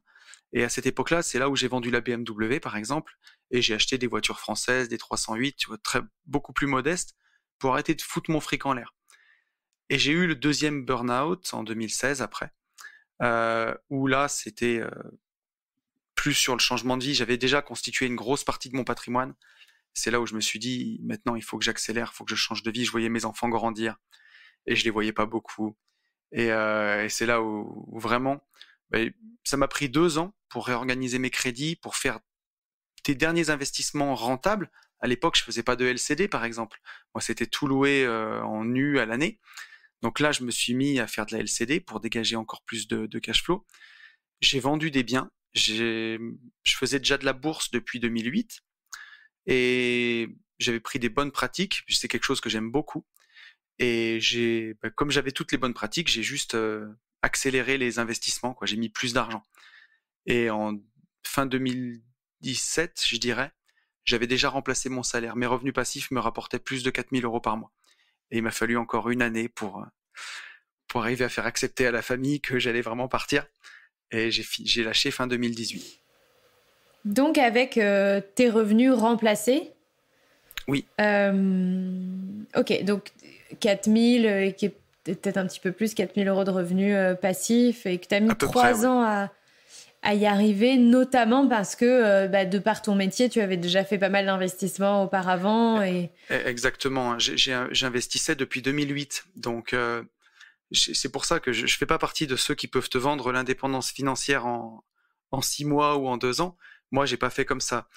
Et à cette époque-là, c'est là où j'ai vendu la BMW, par exemple, et j'ai acheté des voitures françaises, des 308, très, beaucoup plus modestes, pour arrêter de foutre mon fric en l'air. Et j'ai eu le deuxième burn-out en 2016 après, euh, où là, c'était euh, plus sur le changement de vie. J'avais déjà constitué une grosse partie de mon patrimoine. C'est là où je me suis dit, maintenant, il faut que j'accélère, il faut que je change de vie. Je voyais mes enfants grandir, et je les voyais pas beaucoup. Et, euh, c'est là où, vraiment, ben, ça m'a pris deux ans pour réorganiser mes crédits, pour faire tes derniers investissements rentables. À l'époque, je faisais pas de LCD par exemple. Moi, c'était tout loué euh, en nu à l'année. Donc là, je me suis mis à faire de la LCD pour dégager encore plus de, cash flow. J'ai vendu des biens. Je faisais déjà de la bourse depuis 2008 et j'avais pris des bonnes pratiques. C'est quelque chose que j'aime beaucoup. Et bah, comme j'avais toutes les bonnes pratiques, j'ai juste euh, accéléré les investissements. J'ai mis plus d'argent. Et en fin 2017, je dirais, j'avais déjà remplacé mon salaire. Mes revenus passifs me rapportaient plus de 4000 euros par mois. Et il m'a fallu encore une année pour, euh, pour arriver à faire accepter à la famille que j'allais vraiment partir. Et j'ai lâché fin 2018. Donc avec euh, tes revenus remplacés Oui. Euh, ok, donc 4000 et qui est peut-être un petit peu plus, 4000 euros de revenus passifs et que tu as mis trois ans à à y arriver, notamment parce que euh, bah, de par ton métier, tu avais déjà fait pas mal d'investissements auparavant. Et... Eh, exactement, hein. j'investissais depuis 2008. Donc euh, c'est pour ça que je ne fais pas partie de ceux qui peuvent te vendre l'indépendance financière en, six mois ou en deux ans. Moi, j'ai pas fait comme ça.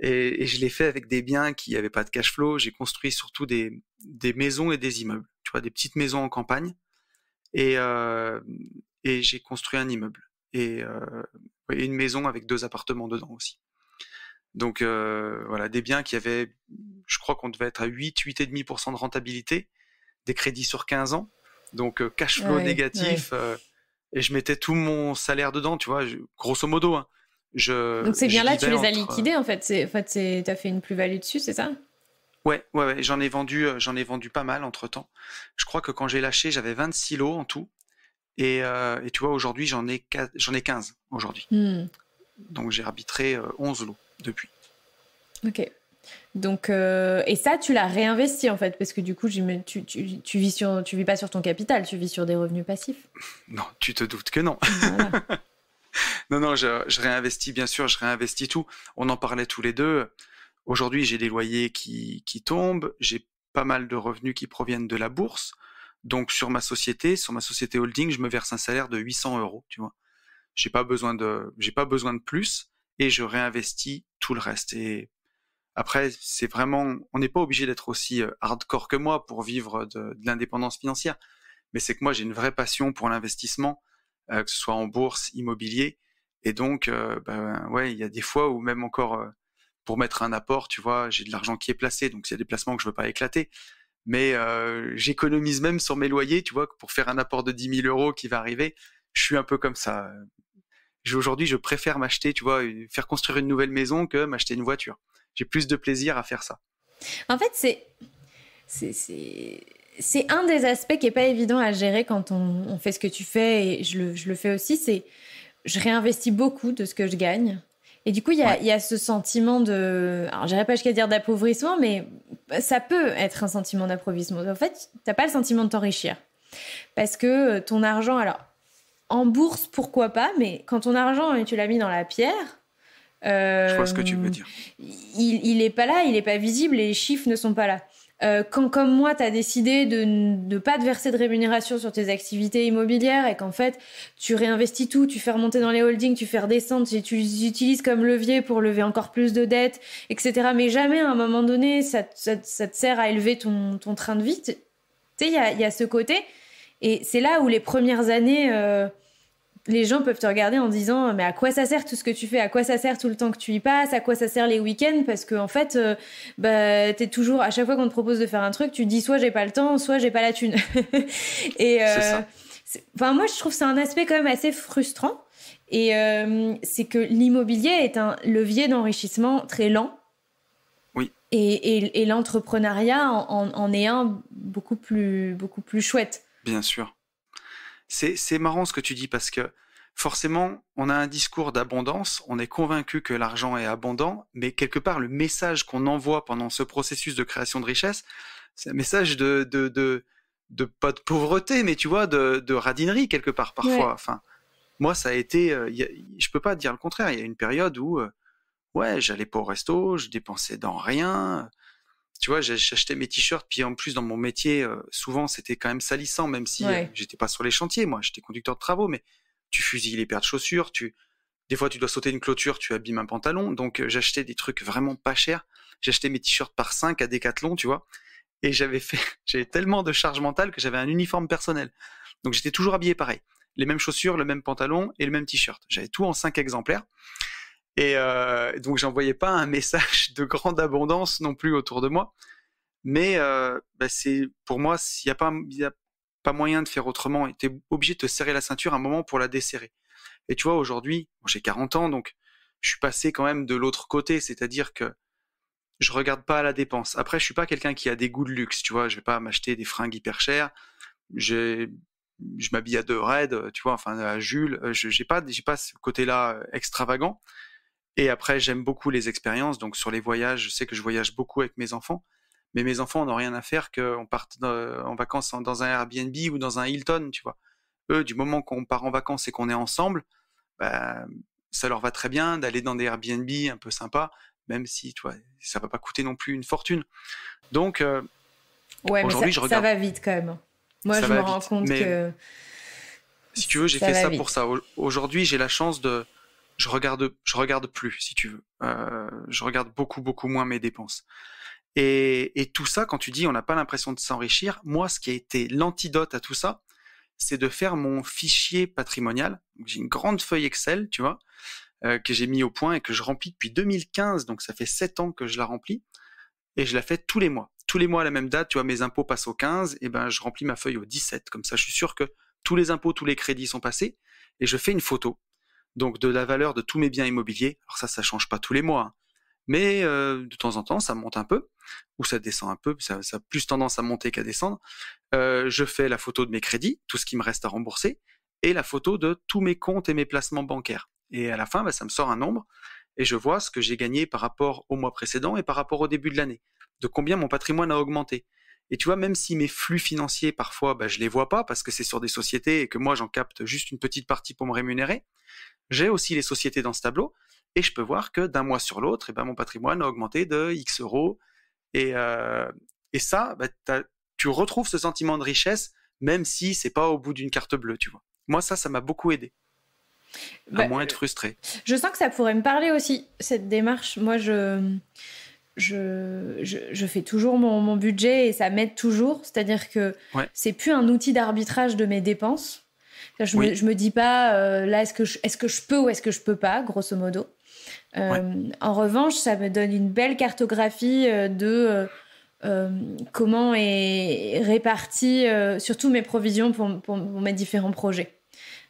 Et, je l'ai fait avec des biens qui n'avaient pas de cash flow. J'ai construit surtout des, maisons et des immeubles. Tu vois, des petites maisons en campagne. et euh, j'ai construit un immeuble. Euh, et, une maison avec deux appartements dedans aussi. Donc euh, voilà, des biens qui avaient, je crois qu'on devait être à 8, 8,5% de rentabilité, des crédits sur 15 ans, donc euh, cash flow négatif, et je mettais tout mon salaire dedans, tu vois, grosso modo. Hein. donc ces biens-là, tu les as liquidés en fait, en fait tu as fait une plus-value dessus, c'est ça Ouais, ouais, ouais j'en ai vendu, j'en ai vendu pas mal entre temps. Je crois que quand j'ai lâché, j'avais 26 lots en tout. Euh, et, tu vois, aujourd'hui, j'en ai, ai 15 aujourd'hui. Hmm. Donc j'ai arbitré 11 euh, lots depuis. Ok. Donc, euh, et ça, tu l'as réinvesti en fait, parce que du coup, tu, tu, vis tu vis pas sur ton capital, tu vis sur des revenus passifs. Non, tu te doutes que non. non, non, je, réinvestis, bien sûr, je réinvestis tout. On en parlait tous les deux. Aujourd'hui, j'ai des loyers qui, qui tombent, j'ai pas mal de revenus qui proviennent de la bourse. Donc sur ma société, sur ma société holding, je me verse un salaire de 800 euros, tu vois. J'ai pas besoin de, j'ai pas besoin de plus et je réinvestis tout le reste. Et après, c'est vraiment, on n'est pas obligé d'être aussi euh, hardcore que moi pour vivre de, l'indépendance financière. Mais c'est que moi, j'ai une vraie passion pour l'investissement, euh, que ce soit en bourse, immobilier. Et donc, euh, ben, ouais, il y a des fois où même encore pour mettre un apport, tu vois, j'ai de l'argent qui est placé, donc y a des placements que je veux pas éclater mais euh, j'économise même sur mes loyers, tu vois, pour faire un apport de 10 000 euros qui va arriver. Je suis un peu comme ça. Aujourd'hui, je préfère m'acheter, tu vois, faire construire une nouvelle maison que m'acheter une voiture. J'ai plus de plaisir à faire ça. En fait, c'est un des aspects qui est pas évident à gérer quand on, fait ce que tu fais et je le, je le fais aussi. C'est je réinvestis beaucoup de ce que je gagne et du coup, il y, a ce sentiment de. Alors, j'irai pas jusqu'à dire d'appauvrissement, mais ça peut être un sentiment d'appauvrissement. En fait, t'as pas le sentiment de t'enrichir. Parce que euh, ton argent, alors, en bourse, pourquoi pas, mais quand ton argent, tu l'as mis dans la pierre. Je vois ce que tu veux euh, dire. Il n'est pas là, il n'est pas visible, les chiffres ne sont pas là. Euh, quand comme moi, tu as décidé de ne pas te verser de rémunération sur tes activités immobilières et qu'en fait, tu réinvestis tout, tu fais remonter dans les holdings, tu fais redescendre, tu les utilises comme levier pour lever encore plus de dettes, etc. Mais jamais, à un moment donné, ça, te sert à élever ton, train de vie. Tu sais, il y a, ce côté. Et c'est là où les premières années... Euh, les gens peuvent te regarder en disant mais à quoi ça sert tout ce que tu fais à quoi ça sert tout le temps que tu y passes à quoi ça sert les week-ends parce que en fait euh, bah, toujours à chaque fois qu'on te propose de faire un truc tu dis soit j'ai pas le temps soit j'ai pas la thune et euh, moi je trouve c'est un aspect quand même assez frustrant et euh, c'est que l'immobilier est un levier d'enrichissement très lent oui et, l'entrepreneuriat en, en est un beaucoup plus beaucoup plus chouette bien sûr c'est marrant ce que tu dis parce que forcément, on a un discours d'abondance, on est convaincu que l'argent est abondant, mais quelque part, le message qu'on envoie pendant ce processus de création de richesse, c'est un message de, pas de pauvreté, mais tu vois, de, radinerie quelque part parfois. Enfin, moi, ça a été, euh, je ne peux pas dire le contraire. Il y a une période où, euh, ouais, j'allais pas au resto, je dépensais dans rien, tu vois, j'achetais mes t-shirts, puis en plus dans mon métier, euh, souvent c'était quand même salissant, même si euh, j'étais pas sur les chantiers, moi, j'étais conducteur de travaux, mais tu fusilles les paires de chaussures, tu, des fois tu dois sauter une clôture, tu abîmes un pantalon, donc euh, j'achetais des trucs vraiment pas chers, j'achetais mes t-shirts par 5 à Decathlon, tu vois, et j'avais fait, j'avais tellement de charge mentale que j'avais un uniforme personnel, donc j'étais toujours habillé pareil, les mêmes chaussures, le même pantalon et le même t-shirt, j'avais tout en 5 exemplaires. Et euh, donc, j'envoyais pas un message de grande abondance non plus autour de moi. Mais euh, bah, c'est pour moi, s'il n'y a, pas, pas moyen de faire autrement, tu es obligé de te serrer la ceinture un moment pour la desserrer. Et tu vois, aujourd'hui, j'ai 40 ans, donc je suis passé quand même de l'autre côté, c'est-à-dire que je regarde pas la dépense. Après, je suis pas quelqu'un qui a des goûts de luxe, tu vois. Je vais pas m'acheter des fringues hyper chères. Je, m'habille à deux raids, tu vois, enfin à Jules. Euh, je n'ai pas, j'ai pas ce côté-là euh, extravagant. Et après, j'aime beaucoup les expériences. Donc sur les voyages, je sais que je voyage beaucoup avec mes enfants. Mais mes enfants n'ont rien à faire qu'on parte en vacances dans un Airbnb ou dans un Hilton, tu vois. Eux, du moment qu'on part en vacances et qu'on est ensemble, bah, ça leur va très bien d'aller dans des Airbnb un peu sympas, même si, tu vois, ça va pas coûter non plus une fortune. Donc, euh, ouais, aujourd'hui, ça, je regarde. Ça va vite quand même. Moi, je me rends compte que. Si tu veux, j'ai fait ça pour ça. Aujourd'hui, j'ai la chance de, je regarde, je regarde plus, si tu veux. Euh, je regarde beaucoup, beaucoup moins mes dépenses. Et, et tout ça, quand tu dis on n'a pas l'impression de s'enrichir, moi, ce qui a été l'antidote à tout ça, c'est de faire mon fichier patrimonial. J'ai une grande feuille Excel, tu vois, euh, que j'ai mis au point et que je remplis depuis 2015, donc ça fait sept ans que je la remplis, et je la fais tous les mois. Tous les mois à la même date, tu vois, mes impôts passent au 15, et eh ben je remplis ma feuille au 17, comme ça je suis sûr que tous les impôts, tous les crédits sont passés, et je fais une photo donc de la valeur de tous mes biens immobiliers. Alors ça, ça change pas tous les mois, hein. mais euh, de temps en temps, ça monte un peu ou ça descend un peu. Ça, a plus tendance à monter qu'à descendre. Euh, je fais la photo de mes crédits, tout ce qui me reste à rembourser, et la photo de tous mes comptes et mes placements bancaires. Et à la fin, bah, ça me sort un nombre et je vois ce que j'ai gagné par rapport au mois précédent et par rapport au début de l'année, de combien mon patrimoine a augmenté. Et tu vois, même si mes flux financiers, parfois, bah, je les vois pas parce que c'est sur des sociétés et que moi, j'en capte juste une petite partie pour me rémunérer, j'ai aussi les sociétés dans ce tableau et je peux voir que d'un mois sur l'autre, eh ben, mon patrimoine a augmenté de X euros. Et, euh, et ça, bah, tu retrouves ce sentiment de richesse, même si c'est pas au bout d'une carte bleue, tu vois. Moi, ça, ça m'a beaucoup aidé. À bah, moins euh, être frustré. Je sens que ça pourrait me parler aussi, cette démarche. Moi, je, je, fais toujours mon, budget et ça m'aide toujours. C'est-à-dire que c'est plus un outil d'arbitrage de mes dépenses. Je, me, dis pas, euh, là, est-ce que, je, est que je peux ou est-ce que je peux pas, grosso modo. Euh, en revanche, ça me donne une belle cartographie euh, de comment est réparti surtout mes provisions pour mes différents projets.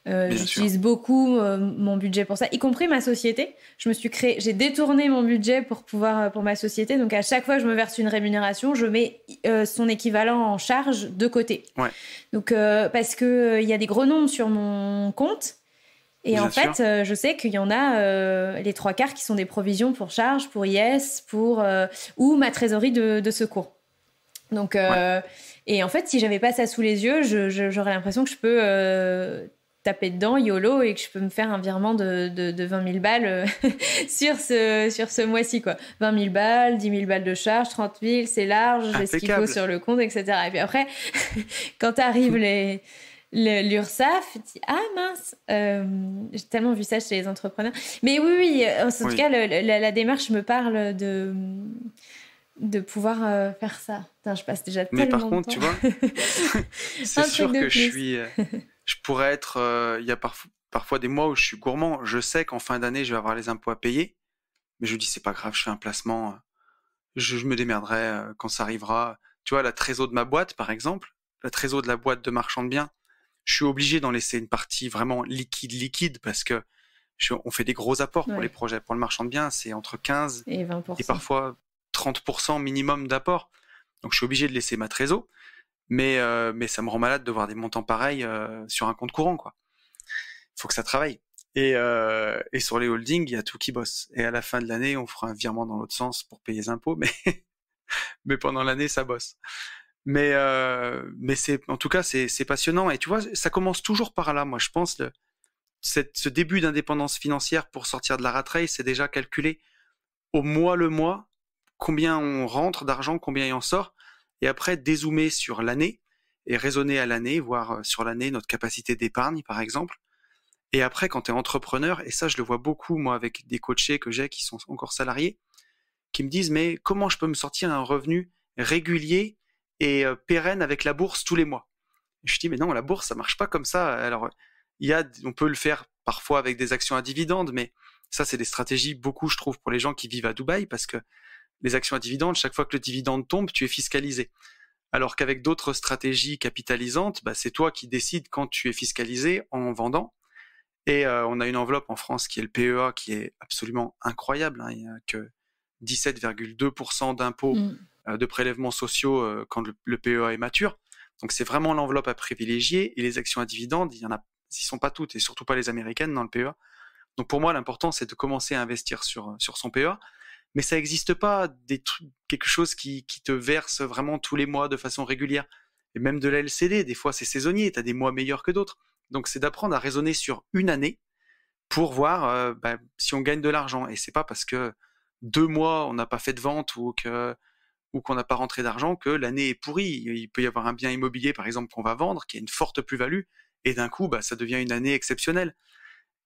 Euh, j'utilise beaucoup euh, mon budget pour ça, y compris ma société. Je me suis créé, j'ai détourné mon budget pour pouvoir euh, pour ma société. Donc à chaque fois que je me verse une rémunération, je mets son équivalent en charge de côté. Donc parce que il y a des gros nombres sur mon compte. Et en fait, je sais qu'il y en a les trois quarts qui sont des provisions pour charges, pour yes pour ou ma trésorerie de, secours. Donc Et en fait, si j'avais pas ça sous les yeux, j'aurais l'impression que je peux taper dedans, YOLO, et que je peux me faire un virement de, de, de 20 000 balles euh, sur ce, sur ce mois-ci. Quoi. 20 000 balles, 10 000 balles de charge, 30 000, c'est large, j'ai ce qu'il faut sur le compte, etc. Et puis après, quand arrive les l'URSAF dit ah mince euh, j'ai tellement vu ça chez les entrepreneurs mais oui oui en tout cas la, démarche me parle de de pouvoir euh, faire ça je passe déjà mais par contre tu vois c'est sûr que je suis je pourrais être, euh, il y a parfois des mois où je suis gourmand. Je sais qu'en fin d'année, je vais avoir les impôts à payer, mais je dis c'est pas grave, je fais un placement, euh, je, me démerderai euh, quand ça arrivera. Tu vois, la trésor de ma boîte, par exemple, la trésor de la boîte de marchand de biens, je suis obligé d'en laisser une partie vraiment liquide, liquide, parce que on fait des gros apports pour les projets. Pour le marchand de biens, c'est entre 15 et, 20%. et parfois 30% minimum d'apport. Donc je suis obligé de laisser ma trésor mais euh, mais ça me rend malade de voir des montants pareils euh, sur un compte courant quoi. Faut que ça travaille. Et, euh, et sur les holdings, il y a tout qui bosse. Et à la fin de l'année, on fera un virement dans l'autre sens pour payer les impôts, mais mais pendant l'année, ça bosse. Mais euh, mais c'est en tout cas c'est c'est passionnant. Et tu vois, ça commence toujours par là. Moi, je pense le, cette, ce début d'indépendance financière pour sortir de la ratraille, c'est déjà calculé au mois le mois combien on rentre d'argent, combien il en sort et après dézoomer sur l'année et raisonner à l'année, voir euh, sur l'année notre capacité d'épargne, par exemple. Et après, quand tu es entrepreneur, et ça je le vois beaucoup, moi, avec des coachés que j'ai qui sont encore salariés, qui me disent, mais comment je peux me sortir un revenu régulier et euh, pérenne avec la bourse tous les mois Je dis, mais non, la bourse, ça marche pas comme ça. Alors, il y a, on peut le faire parfois avec des actions à dividendes, mais ça, c'est des stratégies beaucoup, je trouve, pour les gens qui vivent à Dubaï, parce que les actions à dividendes, chaque fois que le dividende tombe, tu es fiscalisé. Alors qu'avec d'autres stratégies capitalisantes, bah, c'est toi qui décides quand tu es fiscalisé en vendant. Et euh, on a une enveloppe en France qui est le PEA, qui est absolument incroyable. Hein. il n'y a que 17,2% d'impôts mm. euh, de prélèvements sociaux euh, quand le, PEA est mature. Donc c'est vraiment l'enveloppe à privilégier. Et les actions à dividendes, il y en a, ils sont pas toutes, et surtout pas les américaines dans le PEA. Donc pour moi, l'important, c'est de commencer à investir sur, sur son PEA mais ça n'existe pas quelque chose qui, te verse vraiment tous les mois de façon régulière. Et même de la LCD, des fois c'est saisonnier, tu as des mois meilleurs que d'autres. Donc c'est d'apprendre à raisonner sur une année pour voir euh, bah, si on gagne de l'argent. Et c'est pas parce que deux mois on n'a pas fait de vente ou qu'on n'a pas rentré d'argent que l'année est pourrie. Il peut y avoir un bien immobilier par exemple qu'on va vendre qui a une forte plus-value et d'un coup bah, ça devient une année exceptionnelle.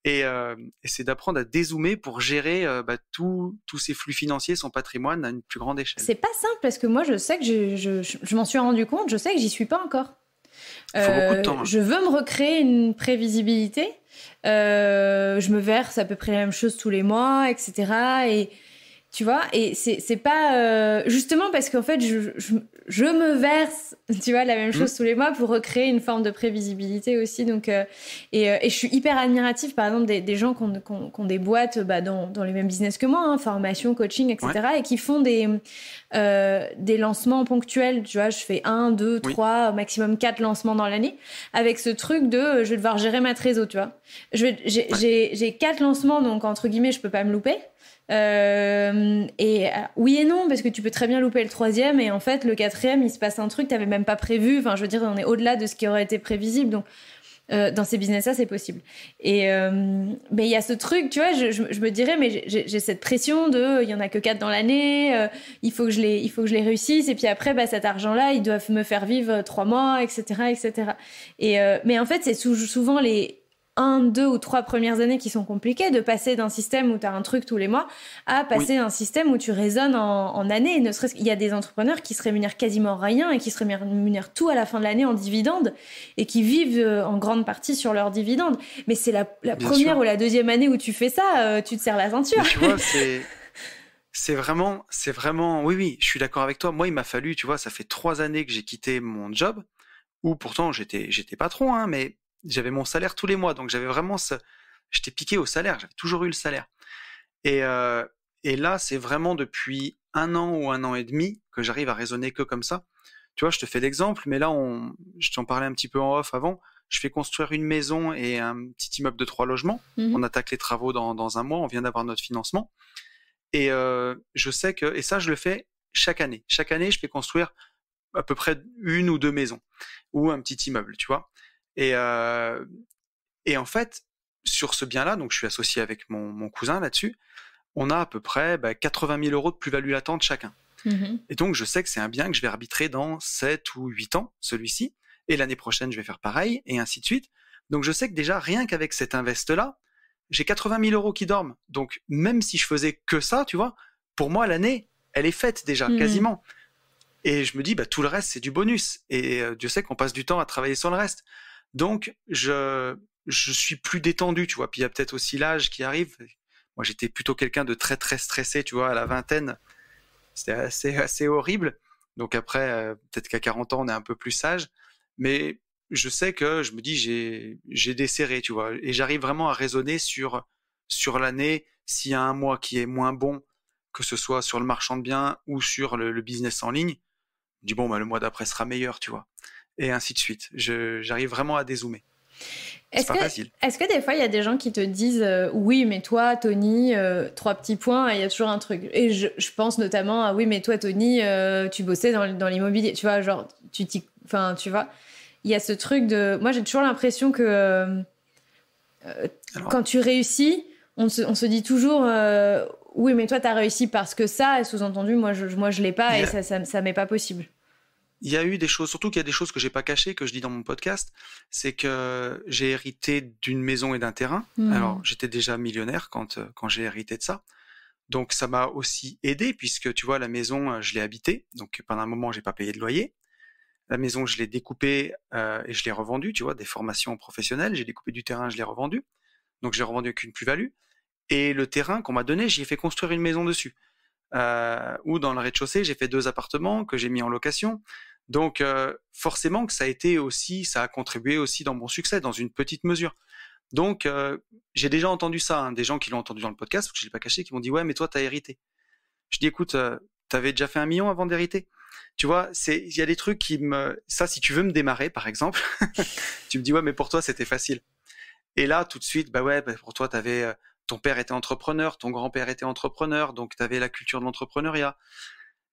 Euh, et, c'est d'apprendre à dézoomer pour gérer euh, bah, tous ces flux financiers, son patrimoine à une plus grande échelle. C'est pas simple parce que moi, je sais que je, je, je, m'en suis rendu compte, je sais que j'y suis pas encore. Il faut beaucoup de temps, euh, hein. Je veux me recréer une prévisibilité. je me verse à peu près la même chose tous les mois, etc. Et, tu vois et c'est pas justement parce qu'en fait je, je me verse, tu vois, la même mm. chose tous les mois pour recréer une forme de prévisibilité aussi. Donc, euh, euh, et, je suis hyper admirative, par exemple, des, gens qui ont, des boîtes bah, dans, les mêmes business que moi, hein, formation, coaching, etc., et qui font des, euh, des lancements ponctuels. Tu vois, je fais un, deux, trois, trois, maximum quatre lancements dans l'année, avec ce truc de je vais devoir gérer ma trésor, tu vois. J'ai quatre lancements, donc entre guillemets, je peux pas me louper. Euh, et euh, oui et non, parce que tu peux très bien louper le troisième, et en fait, le quatrième, il se passe un truc que tu même pas prévu. Enfin, je veux dire, on est au-delà de ce qui aurait été prévisible. Donc, euh, dans ces business-là, c'est possible. Et euh, mais il y a ce truc, tu vois, je, me dirais, mais j'ai cette pression de, il y en a que quatre dans l'année, euh, il faut que je les, il faut que je les réussisse. Et puis après, bah, cet argent-là, ils doivent me faire vivre trois mois, etc., etc. Et euh, mais en fait, c'est souvent les un, deux ou trois premières années qui sont compliquées, de passer d'un système où tu as un truc tous les mois à passer d'un système où tu résonnes en, années. Ne serait-ce qu'il y a des entrepreneurs qui se rémunèrent quasiment rien et qui se rémunèrent tout à la fin de l'année en dividendes et qui vivent euh, en grande partie sur leurs dividendes. Mais c'est la, première ou la deuxième année où tu fais ça, euh, tu te sers la ceinture. tu vois, c'est. vraiment, c'est vraiment, oui, oui, je suis d'accord avec toi. Moi, il m'a fallu, tu vois, ça fait trois années que j'ai quitté mon job, où pourtant j'étais, j'étais patron, hein, mais j'avais mon salaire tous les mois, donc j'avais vraiment ce, j'étais piqué au salaire, j'avais toujours eu le salaire. Et, euh, et là, c'est vraiment depuis un an ou un an et demi que j'arrive à raisonner que comme ça. Tu vois, je te fais l'exemple, mais là, on, je t'en parlais un petit peu en off avant. Je fais construire une maison et un petit immeuble de trois logements. Mhm. On attaque les travaux dans, dans un mois. On vient d'avoir notre financement. Et euh, je sais que, et ça, je le fais chaque année. Chaque année, je fais construire à peu près une ou deux maisons ou un petit immeuble, tu vois. Et, euh, et en fait, sur ce bien-là, donc je suis associé avec mon, cousin là-dessus, on a à peu près 80 bah, 000 euros de plus-value latente chacun. Mmh et donc, je sais que c'est un bien que je vais arbitrer dans 7 ou 8 ans, celui-ci, et l'année prochaine, je vais faire pareil, et ainsi de suite. Donc, je sais que déjà, rien qu'avec cet invest-là, j'ai 80 000 euros qui dorment. Donc, même si je faisais que ça, tu vois, pour moi, l'année, elle est faite déjà, mmh quasiment. Et je me dis, bah, tout le reste, c'est du bonus. Et euh, Dieu sait qu'on passe du temps à travailler sur le reste. Donc, je, suis plus détendu, tu vois. Puis il y a peut-être aussi l'âge qui arrive. Moi, j'étais plutôt quelqu'un de très, très stressé, tu vois, à la vingtaine. C'était assez, assez horrible. Donc après, euh, peut-être qu'à 40 ans, on est un peu plus sage. Mais je sais que je me dis, j'ai, desserré, tu vois. Et j'arrive vraiment à raisonner sur, l'année. S'il y a un mois qui est moins bon, que ce soit sur le marchand de biens ou sur le, business en ligne, je dis, bon, bah, le mois d'après sera meilleur, tu vois et ainsi de suite. J'arrive vraiment à dézoomer. Est-ce que, est que, des fois, il y a des gens qui te disent euh, Oui, mais toi, Tony, euh, trois petits points, il y a toujours un truc. Et je, pense notamment à Oui, mais toi, Tony, euh, tu bossais dans, l'immobilier. Tu vois, genre, tu t'y. Enfin, tu vois, il y a ce truc de. Moi, j'ai toujours l'impression que quand tu réussis, on se, dit toujours Oui, mais toi, tu as réussi parce que ça, sous-entendu, moi, je, moi, je l'ai pas et ça, ça, ça m'est pas possible il y a eu des choses, surtout qu'il y a des choses que j'ai pas cachées, que je dis dans mon podcast, c'est que j'ai hérité d'une maison et d'un terrain. Hmm. Alors, j'étais déjà millionnaire quand, euh, quand j'ai hérité de ça. Donc, ça m'a aussi aidé puisque, tu vois, la maison, euh, je l'ai habitée. Donc, pendant un moment, j'ai pas payé de loyer. La maison, je l'ai découpée euh, et je l'ai revendue, tu vois, des formations professionnelles. J'ai découpé du terrain, je l'ai revendu. Donc, j'ai revendu avec une plus-value. Et le terrain qu'on m'a donné, j'y ai fait construire une maison dessus. Euh, ou dans le rez-de-chaussée, j'ai fait deux appartements que j'ai mis en location. Donc euh, forcément que ça a été aussi, ça a contribué aussi dans mon succès, dans une petite mesure. Donc euh, j'ai déjà entendu ça, hein, des gens qui l'ont entendu dans le podcast, que je l'ai pas caché, qui m'ont dit ouais mais toi tu as hérité. Je dis écoute, tu avais déjà fait un million avant d'hériter. Tu vois, il y a des trucs qui me, ça si tu veux me démarrer par exemple, tu me dis ouais mais pour toi c'était facile. Et là tout de suite bah ouais bah pour toi tu avais... » ton père était entrepreneur, ton grand-père était entrepreneur, donc tu avais la culture de l'entrepreneuriat.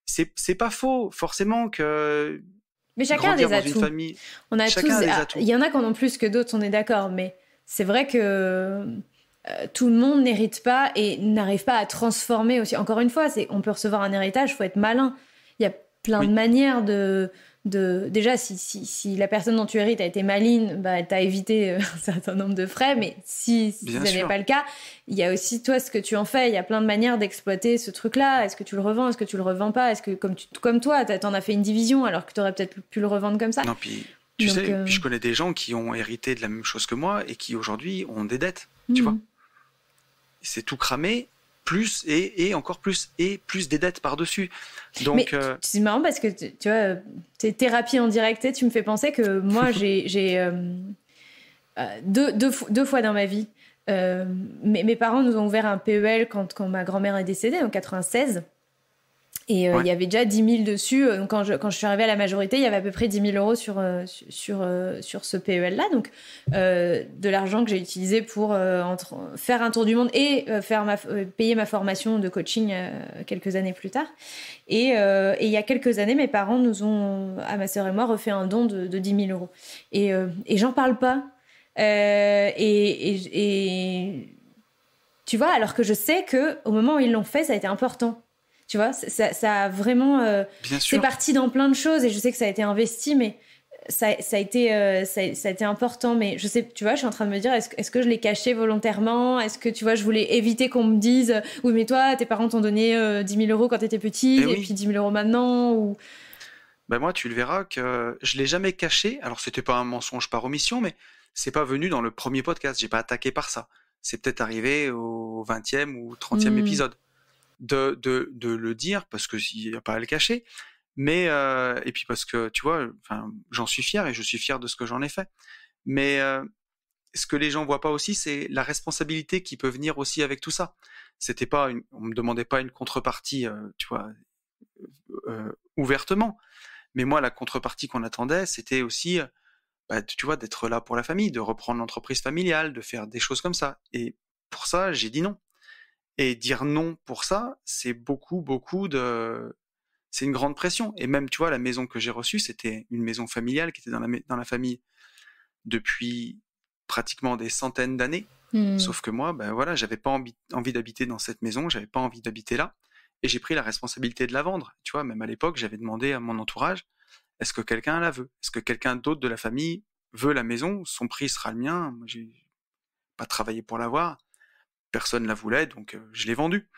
C'est, c'est pas faux, forcément que. Mais chacun a des atouts. on a tous. Il y en a qui en ont plus que d'autres, on est d'accord, mais c'est vrai que. Euh, tout le monde n'hérite pas et n'arrive pas à transformer aussi. Encore une fois, c'est on peut recevoir un héritage, faut être malin. Il y a plein de manières de, déjà si, la personne dont tu hérites a été maligne, bah t'as évité euh, un certain nombre de frais, mais si, ce n'est pas le cas, il y a aussi toi ce que tu en fais, il y a plein de manières d'exploiter ce truc-là, est-ce que tu le revends, est-ce que tu le revends pas, est-ce que comme, tu, toi, t'en as fait une division alors que tu aurais peut-être pu le revendre comme ça. Non, puis tu sais, euh, je connais des gens qui ont hérité de la même chose que moi et qui aujourd'hui ont des dettes, tu hmm. vois. C'est tout cramé plus et, encore plus et plus des dettes par-dessus. Donc euh, c'est marrant parce que tu, vois, tes thérapies en direct, tu me fais penser que moi j'ai euh, euh, deux, fois dans ma vie, mes, parents nous ont ouvert un PEL quand, quand ma grand-mère est décédée en 96. Et euh, il y avait déjà 10 000 dessus. Donc, euh, quand je, quand je suis arrivée à la majorité, il y avait à peu près 10 000 euros sur, euh, sur, sur ce PEL-là. Donc, de l'argent que j'ai utilisé pour entre, faire un tour du monde et faire ma, payer ma formation de coaching quelques années plus tard. Et, il y a quelques années, mes parents nous ont, à ah, ma sœur et moi, refait un don de, de 10 000 euros. Et, et j'en parle pas. et, et, et tu vois, alors que je sais que au moment où ils l'ont fait, ça a été important tu vois, ça, a vraiment. Euh, c'est parti dans plein de choses et je sais que ça a été investi, mais ça, a été, euh, ça, a été important. Mais je sais, tu vois, je suis en train de me dire, est-ce que je l'ai caché volontairement Est-ce que, tu vois, je voulais éviter qu'on me dise, oui, mais toi, tes parents t'ont donné 10 euh, 000 euros quand t'étais petit eh et, puis 10 000 euros maintenant ou... Ben moi, tu le verras que je l'ai jamais caché. Alors, c'était pas un mensonge par omission, mais c'est pas venu dans le premier podcast. J'ai pas attaqué par ça. C'est peut-être arrivé au 20e ou 30e hmm. épisode de, le dire parce que il n'y a pas à le cacher. Mais euh, et puis parce que tu vois, j'en suis fier et je suis fier de ce que j'en ai fait. Mais euh, ce que les gens voient pas aussi, c'est la responsabilité qui peut venir aussi avec tout ça. C'était pas, on me demandait pas une contrepartie, euh, tu vois, ouvertement. Mais moi, la contrepartie qu'on attendait, c'était aussi, bah, tu vois, d'être là pour la famille, de reprendre l'entreprise familiale, de faire des choses comme ça. Et pour ça, j'ai dit non. Et dire non pour ça, c'est beaucoup, beaucoup de, c'est une grande pression. Et même, tu vois, la maison que j'ai reçue, c'était une maison familiale qui était dans la, dans la famille depuis pratiquement des centaines d'années. Hmm. Sauf que moi, ben voilà, j'avais pas envie, envie d'habiter dans cette maison, j'avais pas envie d'habiter là. Et j'ai pris la responsabilité de la vendre. Tu vois, même à l'époque, j'avais demandé à mon entourage, est-ce que quelqu'un la veut? Est-ce que quelqu'un d'autre de la famille veut la maison? Son prix sera le mien. Moi, j'ai pas travaillé pour l'avoir personne la voulait, donc euh, je l'ai vendu.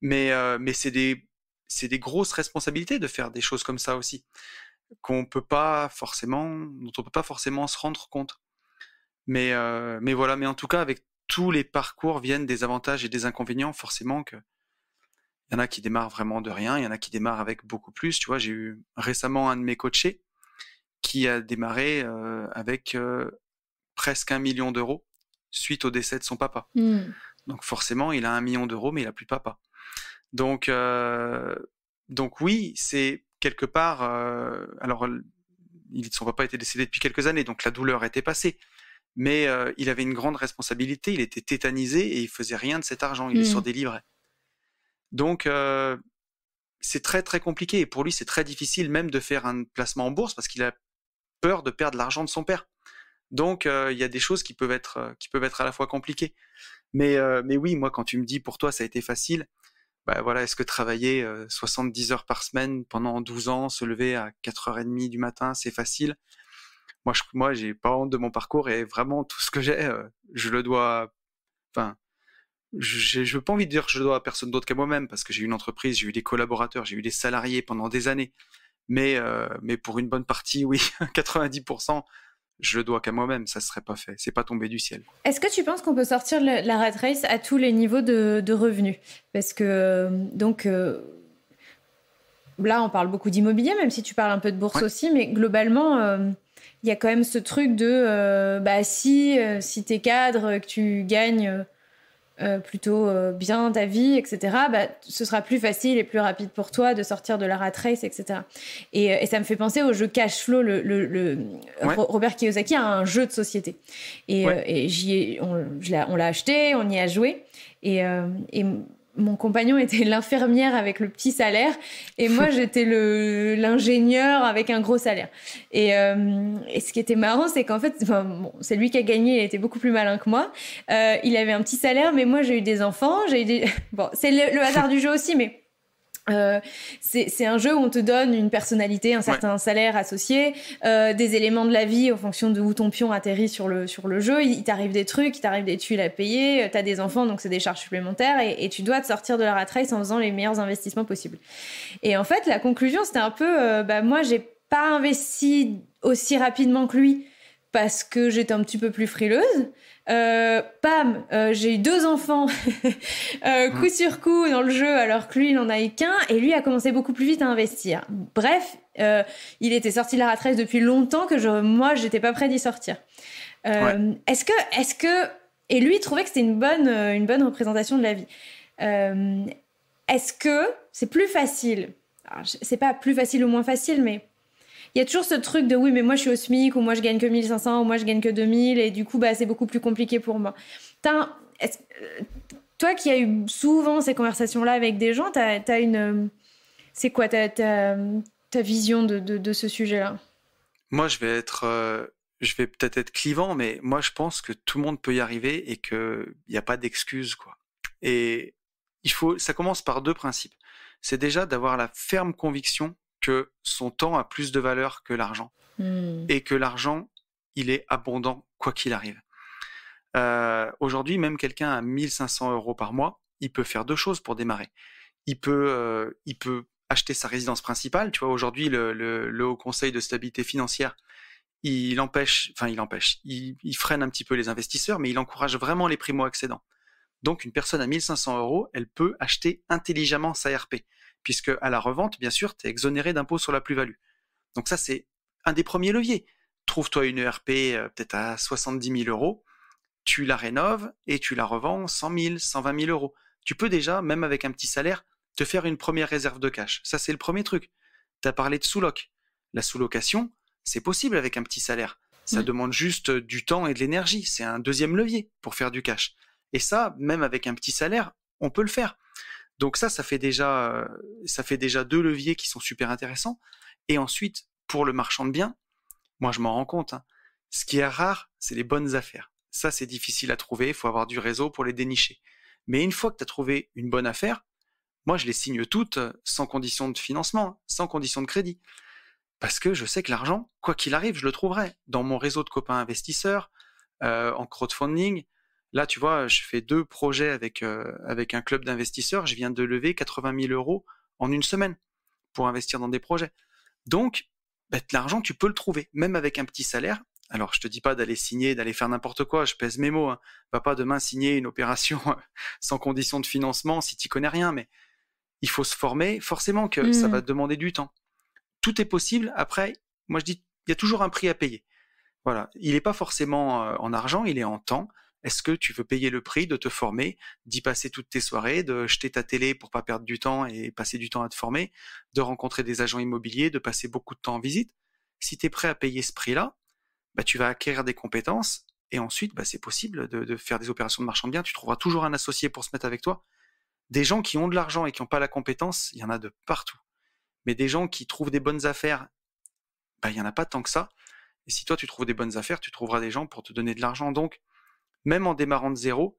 Mais, euh, c'est des, grosses responsabilités de faire des choses comme ça aussi, qu'on peut pas forcément, dont on peut pas forcément se rendre compte. Euh, mais, voilà, mais en tout cas, avec tous les parcours viennent des avantages et des inconvénients, forcément que il y en a qui démarrent vraiment de rien, il y en a qui démarrent avec beaucoup plus. Tu vois, j'ai eu récemment un de mes coachés qui a démarré avec presque un million d'euros suite au décès de son papa. Hmm. Donc forcément, il a un million d'euros, mais il n'a plus papa. Donc, euh, donc oui, c'est quelque part. Euh, alors, son papa était décédé depuis quelques années, donc la douleur était passée. Mais euh, il avait une grande responsabilité. Il était tétanisé et il faisait rien de cet argent. Il est sur hmm. des livrets. Donc, c'est très très compliqué. Et pour lui, c'est très difficile même de faire un placement en bourse parce qu'il a peur de perdre l'argent de son père. Donc, il y a des choses qui peuvent être qui peuvent être à la fois compliquées. Euh, mais, oui, moi, quand tu me dis pour toi, ça a été facile, bah, voilà, est-ce que travailler 70 euh, heures par semaine pendant 12 ans, se lever à 4h30 du matin, c'est facile Moi, je, moi, j'ai pas honte de mon parcours et vraiment tout ce que j'ai, euh, je le dois. Enfin, je n'ai pas envie de dire que je le dois à personne d'autre qu'à moi-même parce que j'ai eu une entreprise, j'ai eu des collaborateurs, j'ai eu des salariés pendant des années. Mais, mais pour une bonne partie, oui, 90%, je le dois qu'à moi-même, ça ne serait pas fait, c'est pas tombé du ciel. Est-ce que tu penses qu'on peut sortir la rat race à tous les niveaux de, revenus Parce que euh, donc euh, là, on parle beaucoup d'immobilier, même si tu parles un peu de bourse aussi, mais globalement, euh, il y a quand même ce truc de bah si si es cadre, que tu gagnes euh, plutôt euh, bien ta vie, etc., bah, ce sera plus facile et plus rapide pour toi de sortir de la rat race, etc. Et, euh, et ça me fait penser au jeu Cash Flow. Le, le, Robert Kiyosaki a un jeu de société. Et, et j'y ai, on, on l'a acheté, on y a joué. Et, et mon compagnon était l'infirmière avec le petit salaire et moi j'étais le l'ingénieur avec un gros salaire. Et, euh, ce qui était marrant, c'est qu'en fait, c'est lui qui a gagné, il était beaucoup plus malin que moi. Euh, il avait un petit salaire, mais moi j'ai eu des enfants, j'ai des... Bon, c'est le hasard du jeu aussi, mais euh, c'est un jeu où on te donne une personnalité, un certain salaire associé, euh, des éléments de la vie en fonction de où ton pion atterrit sur le, jeu. Il, t'arrive des trucs, il t'arrive des tuiles à payer, euh, t'as des enfants, donc c'est des charges supplémentaires, et, tu dois te sortir de la rat race en faisant les meilleurs investissements possibles. Et en fait, la conclusion, c'était un peu, bah moi, j'ai pas investi aussi rapidement que lui parce que j'étais un petit peu plus frileuse. Euh, pam, euh, j'ai eu deux enfants euh, coup hmm. sur coup dans le jeu, alors que lui, il en a eu qu'un, et lui a commencé beaucoup plus vite à investir. Bref, il était sorti de la ratresse depuis longtemps que je, moi, j'étais pas prêt d'y sortir. Est-ce que, est-ce que, et lui il trouvait que c'était une bonne, une bonne représentation de la vie. est-ce que c'est plus facile C'est pas plus facile ou moins facile, mais il y a toujours ce truc de oui, mais moi je suis au SMIC, ou moi je gagne que 1500, ou moi je gagne que 2000, et du coup, bah, c'est beaucoup plus compliqué pour moi. Euh, toi qui as eu souvent ces conversations-là avec des gens, as, une. Euh, c'est quoi ta, vision de, ce sujet-là Moi, je vais être. Euh, je vais peut-être être clivant, mais moi, je pense que tout le monde peut y arriver et qu'il n'y a pas d'excuse, quoi. Et il faut, ça commence par deux principes. C'est déjà d'avoir la ferme conviction que son temps a plus de valeur que l'argent hmm. et que l'argent, il est abondant quoi qu'il arrive. Euh, aujourd'hui, même quelqu'un à 1500 euros par mois, il peut faire deux choses pour démarrer. Il peut, euh, il peut acheter sa résidence principale. Tu vois, aujourd'hui, le, Haut Conseil de stabilité financière, il empêche, enfin, il empêche, il, il freine un petit peu les investisseurs, mais il encourage vraiment les primo-accédants. Donc, une personne à 1500 euros, elle peut acheter intelligemment sa RP puisque à la revente, bien sûr, tu es exonéré d'impôt sur la plus-value. Donc ça, c'est un des premiers leviers. Trouve-toi une ERP euh, peut-être à 70 000 euros, tu la rénoves et tu la revends 100 000, 120 000 euros. Tu peux déjà, même avec un petit salaire, te faire une première réserve de cash. Ça, c'est le premier truc. Tu as parlé de sous-loc. La sous-location, c'est possible avec un petit salaire. Ça demande juste du temps et de l'énergie. C'est un deuxième levier pour faire du cash. Et ça, même avec un petit salaire, on peut le faire. Donc ça, ça fait déjà, euh, ça fait déjà deux leviers qui sont super intéressants. Et ensuite, pour le marchand de biens, moi je m'en rends compte. Hein, ce qui est rare, c'est les bonnes affaires. Ça, c'est difficile à trouver. Il faut avoir du réseau pour les dénicher. Mais une fois que tu as trouvé une bonne affaire, moi, je les signe toutes euh, sans condition de financement, hein, sans condition de crédit. Parce que je sais que l'argent, quoi qu'il arrive, je le trouverai dans mon réseau de copains investisseurs, euh, en crowdfunding, Là, tu vois, je fais deux projets avec, euh, un club d'investisseurs. Je viens de lever 80 000 euros en une semaine pour investir dans des projets. Donc, bah, l'argent, tu peux le trouver, même avec un petit salaire. Alors, je te dis pas d'aller signer, d'aller faire n'importe quoi. Je pèse mes mots. Hein. Va pas demain signer une opération sans condition de financement si tu connais rien. Mais il faut se former. Forcément que ça mmh. va te demander du temps. Tout est possible. Après, moi, je dis, il y a toujours un prix à payer. Voilà. Il n'est pas forcément euh, en argent, il est en temps. Est-ce que tu veux payer le prix de te former, d'y passer toutes tes soirées, de jeter ta télé pour pas perdre du temps et passer du temps à te former, de rencontrer des agents immobiliers, de passer beaucoup de temps en visite Si tu es prêt à payer ce prix-là, bah, tu vas acquérir des compétences et ensuite, bah, c'est possible de, faire des opérations de marchand de Tu trouveras toujours un associé pour se mettre avec toi. Des gens qui ont de l'argent et qui n'ont pas la compétence, il y en a de partout. Mais des gens qui trouvent des bonnes affaires, bah, il n'y en a pas tant que ça. Et si toi, tu trouves des bonnes affaires, tu trouveras des gens pour te donner de l'argent. Donc, même en démarrant de zéro,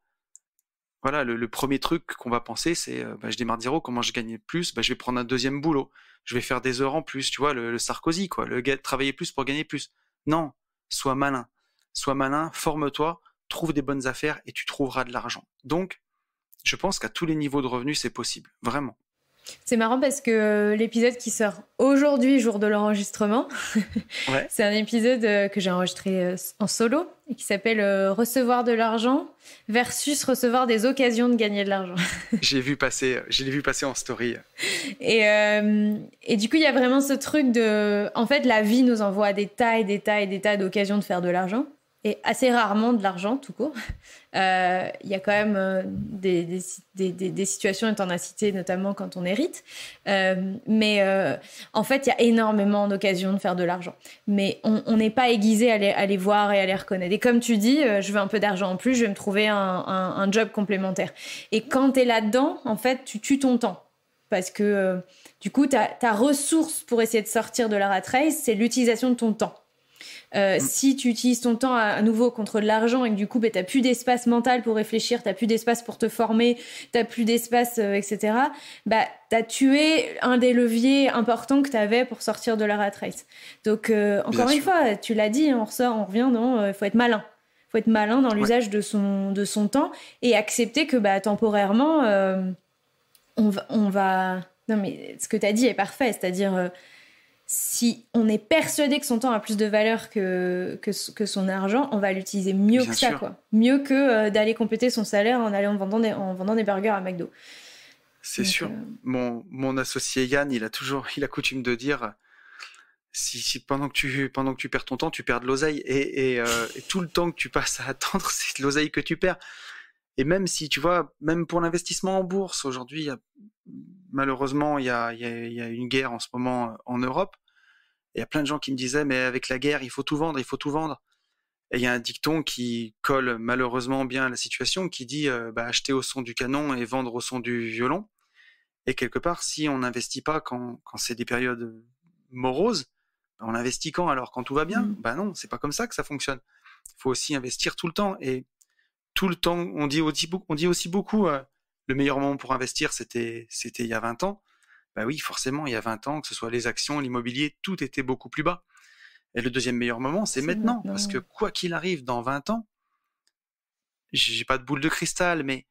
voilà, le, premier truc qu'on va penser, c'est euh, bah, je démarre de zéro, comment je gagne plus bah, Je vais prendre un deuxième boulot, je vais faire des heures en plus, tu vois, le, Sarkozy, quoi, le travailler plus pour gagner plus. Non, sois malin. Sois malin, forme-toi, trouve des bonnes affaires et tu trouveras de l'argent. Donc, je pense qu'à tous les niveaux de revenus, c'est possible, vraiment. C'est marrant parce que euh, l'épisode qui sort aujourd'hui, jour de l'enregistrement, c'est un épisode euh, que j'ai enregistré euh, en solo et qui s'appelle Recevoir de l'argent versus recevoir des occasions de gagner de l'argent. j'ai vu passer, je l'ai vu passer en story. Et, et du coup, il y a vraiment ce truc de. En fait, la vie nous envoie des tas et des tas et des tas d'occasions de faire de l'argent et assez rarement de l'argent tout court. Euh, il y a quand même euh, des, des, situations, étant incitées, notamment quand on hérite. Euh, mais en fait, il y a énormément d'occasions de faire de l'argent. Mais on n'est pas aiguisé à les, voir et à les reconnaître. Et comme tu dis, je veux un peu d'argent en plus, je vais me trouver un, un job complémentaire. Et quand tu es là-dedans, en fait, tu tues ton temps. Parce que du coup, ta ressource pour essayer de sortir de la rat race, c'est l'utilisation de ton temps. Euh, si tu utilises ton temps à, nouveau contre de l'argent et que du coup, ben, tu n'as plus d'espace mental pour réfléchir, tu n'as plus d'espace pour te former, tu n'as plus d'espace, euh, etc., bah, tu as tué un des leviers importants que tu avais pour sortir de la rat race. Donc, euh, encore une fois, tu l'as dit, hein, on ressort, on revient, non, il faut être malin faut être malin dans l'usage de, son, de son temps et accepter que bah, temporairement, on, va, Non, mais ce que tu as dit est parfait, c'est-à-dire si on est persuadé que son temps a plus de valeur que, que, son argent, on va l'utiliser mieux que ça, quoi. Mieux que euh, d'aller compléter son salaire en allant vendant des, en vendant des burgers à McDo. C'est sûr. Euh, mon, mon, associé Yann, il a toujours, il a coutume de dire, si, pendant que tu pendant que tu perds ton temps, tu perds de l'oseille et, euh, tout le temps que tu passes à attendre, c'est de l'oseille que tu perds. Et même si tu vois, même pour l'investissement en bourse aujourd'hui, malheureusement, il y a, y a, une guerre en ce moment en Europe il y a plein de gens qui me disaient, mais avec la guerre, il faut tout vendre, il faut tout vendre. Et il y a un dicton qui colle malheureusement bien à la situation, qui dit euh, bah, acheter au son du canon et vendre au son du violon. Et quelque part, si on n'investit pas quand, quand c'est des périodes moroses, on investit quand alors Quand tout va bien mmh. Bah non, c'est pas comme ça que ça fonctionne. Il faut aussi investir tout le temps. Et tout le temps, on dit, aussi on dit aussi beaucoup, euh, le meilleur moment pour investir, c'était, c'était il y a 20 ans. Ben oui, forcément, il y a 20 ans, que ce soit les actions, l'immobilier, tout était beaucoup plus bas. Et le deuxième meilleur moment, c'est maintenant, parce que quoi qu'il arrive dans 20 ans, j'ai pas de boule de cristal, mais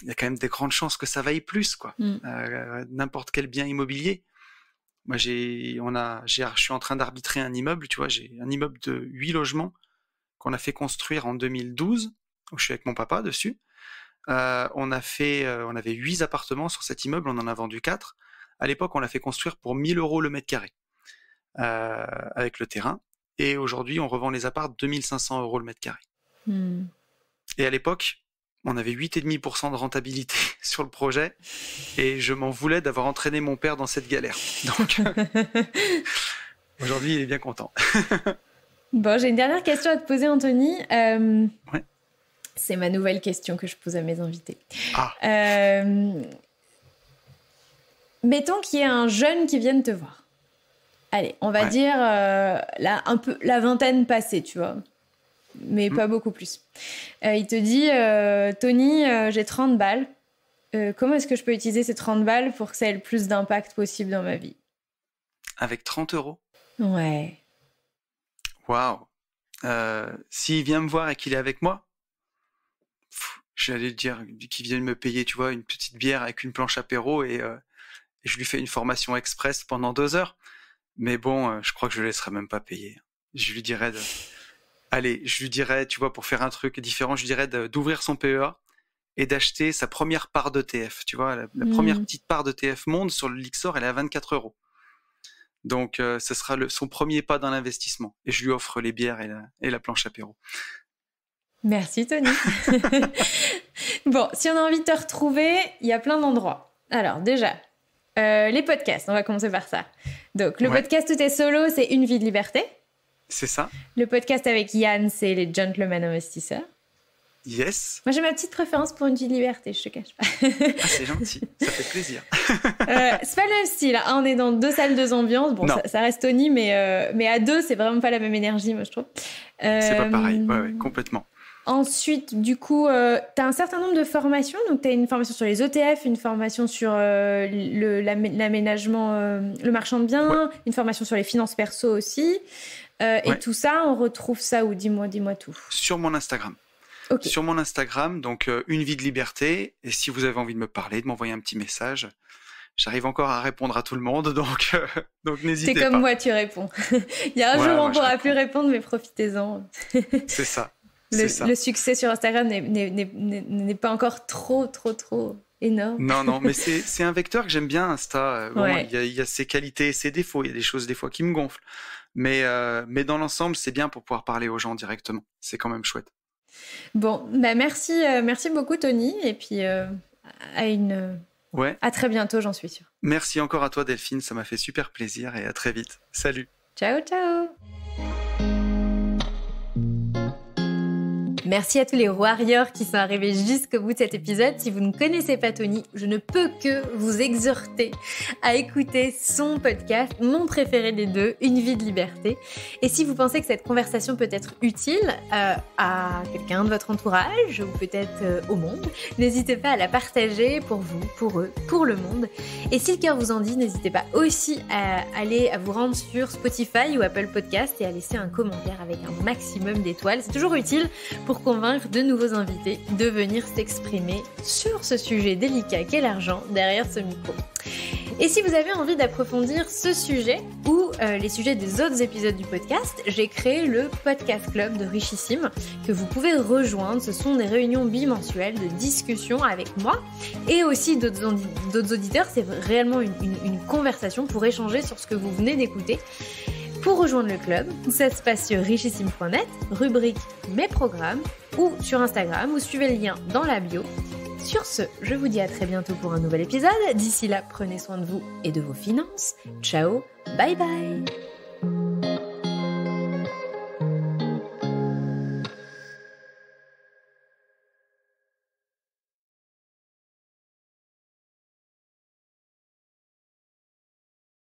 il y a quand même des grandes chances que ça vaille plus, quoi. Mm. Euh, euh, n'importe quel bien immobilier. Moi, j'ai, on a, je suis en train d'arbitrer un immeuble, tu vois, j'ai un immeuble de 8 logements qu'on a fait construire en 2012, je suis avec mon papa dessus. Euh, on a fait, euh, on avait huit appartements sur cet immeuble, on en a vendu quatre. À l'époque, on l'a fait construire pour 1000 euros le mètre carré euh, avec le terrain. Et aujourd'hui, on revend les apparts 2500 euros le mètre carré. Hmm. Et à l'époque, on avait 8,5% de rentabilité sur le projet et je m'en voulais d'avoir entraîné mon père dans cette galère. Donc aujourd'hui, il est bien content. bon, j'ai une dernière question à te poser, Anthony. C'est ma nouvelle question que je pose à mes invités. Ah. Euh, mettons qu'il y ait un jeune qui vienne te voir. Allez, on va dire euh, la, un peu, la vingtaine passée, tu vois. Mais hmm. pas beaucoup plus. Euh, il te dit Tony, j'ai 30 balles. comment est-ce que je peux utiliser ces 30 balles pour que ça ait le plus d'impact possible dans ma vie Avec 30 euros Ouais. Waouh S'il vient me voir et qu'il est avec moi, j'allais dire vient de me payer, tu vois, une petite bière avec une planche apéro et, euh, je lui fais une formation express pendant deux heures. Mais bon, euh, je crois que je le laisserai même pas payer. Je lui dirais Allez, je lui dirais, tu vois, pour faire un truc différent, je lui dirais d'ouvrir son PEA et d'acheter sa première part d'ETF. TF. Tu vois, la, première hmm. petite part de TF Monde sur le Lixor, elle est à 24 euros. Donc, euh, ce sera son premier pas dans l'investissement. Et je lui offre les bières et et la planche apéro. Merci Tony. bon, si on a envie de te retrouver, il y a plein d'endroits. Alors déjà, euh, les podcasts, on va commencer par ça. Donc le podcast Tout est solo, c'est Une vie de liberté. C'est ça. Le podcast avec Yann, c'est Les Gentlemen Investisseurs. Yes. Moi, j'ai ma petite préférence pour une vie de liberté, je te cache pas. ah, c'est gentil, ça fait plaisir. Euh, c'est pas le même style. Hein. On est dans deux salles, deux ambiances. Bon, ça, reste Tony, mais, euh, mais à deux, c'est vraiment pas la même énergie, moi, je trouve. c'est pas pareil, ouais, complètement. Ensuite, du coup, euh, tu as un certain nombre de formations. Donc, tu as une formation sur les ETF, une formation sur euh, l'aménagement, euh, le marchand de biens, une formation sur les finances perso aussi. Et tout ça, on retrouve ça ou dis-moi, dis-moi tout. Sur mon Instagram. Sur mon Instagram, donc une vie de liberté. Et si vous avez envie de me parler, de m'envoyer un petit message, j'arrive encore à répondre à tout le monde, donc, donc n'hésitez pas. C'est comme moi, tu réponds. Il y a un jour jour, on ne pourra plus répondre, mais profitez-en. C'est ça le, succès sur Instagram n'est pas encore trop, trop, trop énorme. Non, non, mais c'est un vecteur que j'aime bien, Insta. Euh, il, y a, ses qualités et ses défauts. Il y a des choses, des fois, qui me gonflent. Mais, euh, mais dans l'ensemble, c'est bien pour pouvoir parler aux gens directement. C'est quand même chouette. Bon, bah, merci, euh, merci beaucoup, Tony. Et puis, à une. À très bientôt, j'en suis sûre. Merci encore à toi, Delphine. Ça m'a fait super plaisir et à très vite. Salut. Ciao, ciao. Merci à tous les warriors qui sont arrivés jusqu'au bout de cet épisode. Si vous ne connaissez pas Tony, je ne peux que vous exhorter à écouter son podcast, mon préféré des deux, Une vie de liberté. Et si vous pensez que cette conversation peut être utile euh, à quelqu'un de votre entourage ou peut-être euh, au monde, n'hésitez pas à la partager pour vous, pour eux, pour le monde. Et si le cœur vous en dit, n'hésitez pas aussi à aller à vous rendre sur Spotify ou Apple Podcast et à laisser un commentaire avec un maximum d'étoiles. C'est toujours utile pour convaincre de nouveaux invités de venir s'exprimer sur ce sujet délicat qu'est l'argent derrière ce micro. Et si vous avez envie d'approfondir ce sujet ou euh, les sujets des autres épisodes du podcast, j'ai créé le Podcast Club de Richissime que vous pouvez rejoindre. Ce sont des réunions bimensuelles de discussion avec moi et aussi d'autres auditeurs. C'est réellement une conversation pour échanger sur ce que vous venez d'écouter. Pour rejoindre le club, ça se passe richissime.net, rubrique Mes programmes, ou sur Instagram, vous suivez le lien dans la bio. Sur ce, je vous dis à très bientôt pour un nouvel épisode. D'ici là, prenez soin de vous et de vos finances. Ciao, bye bye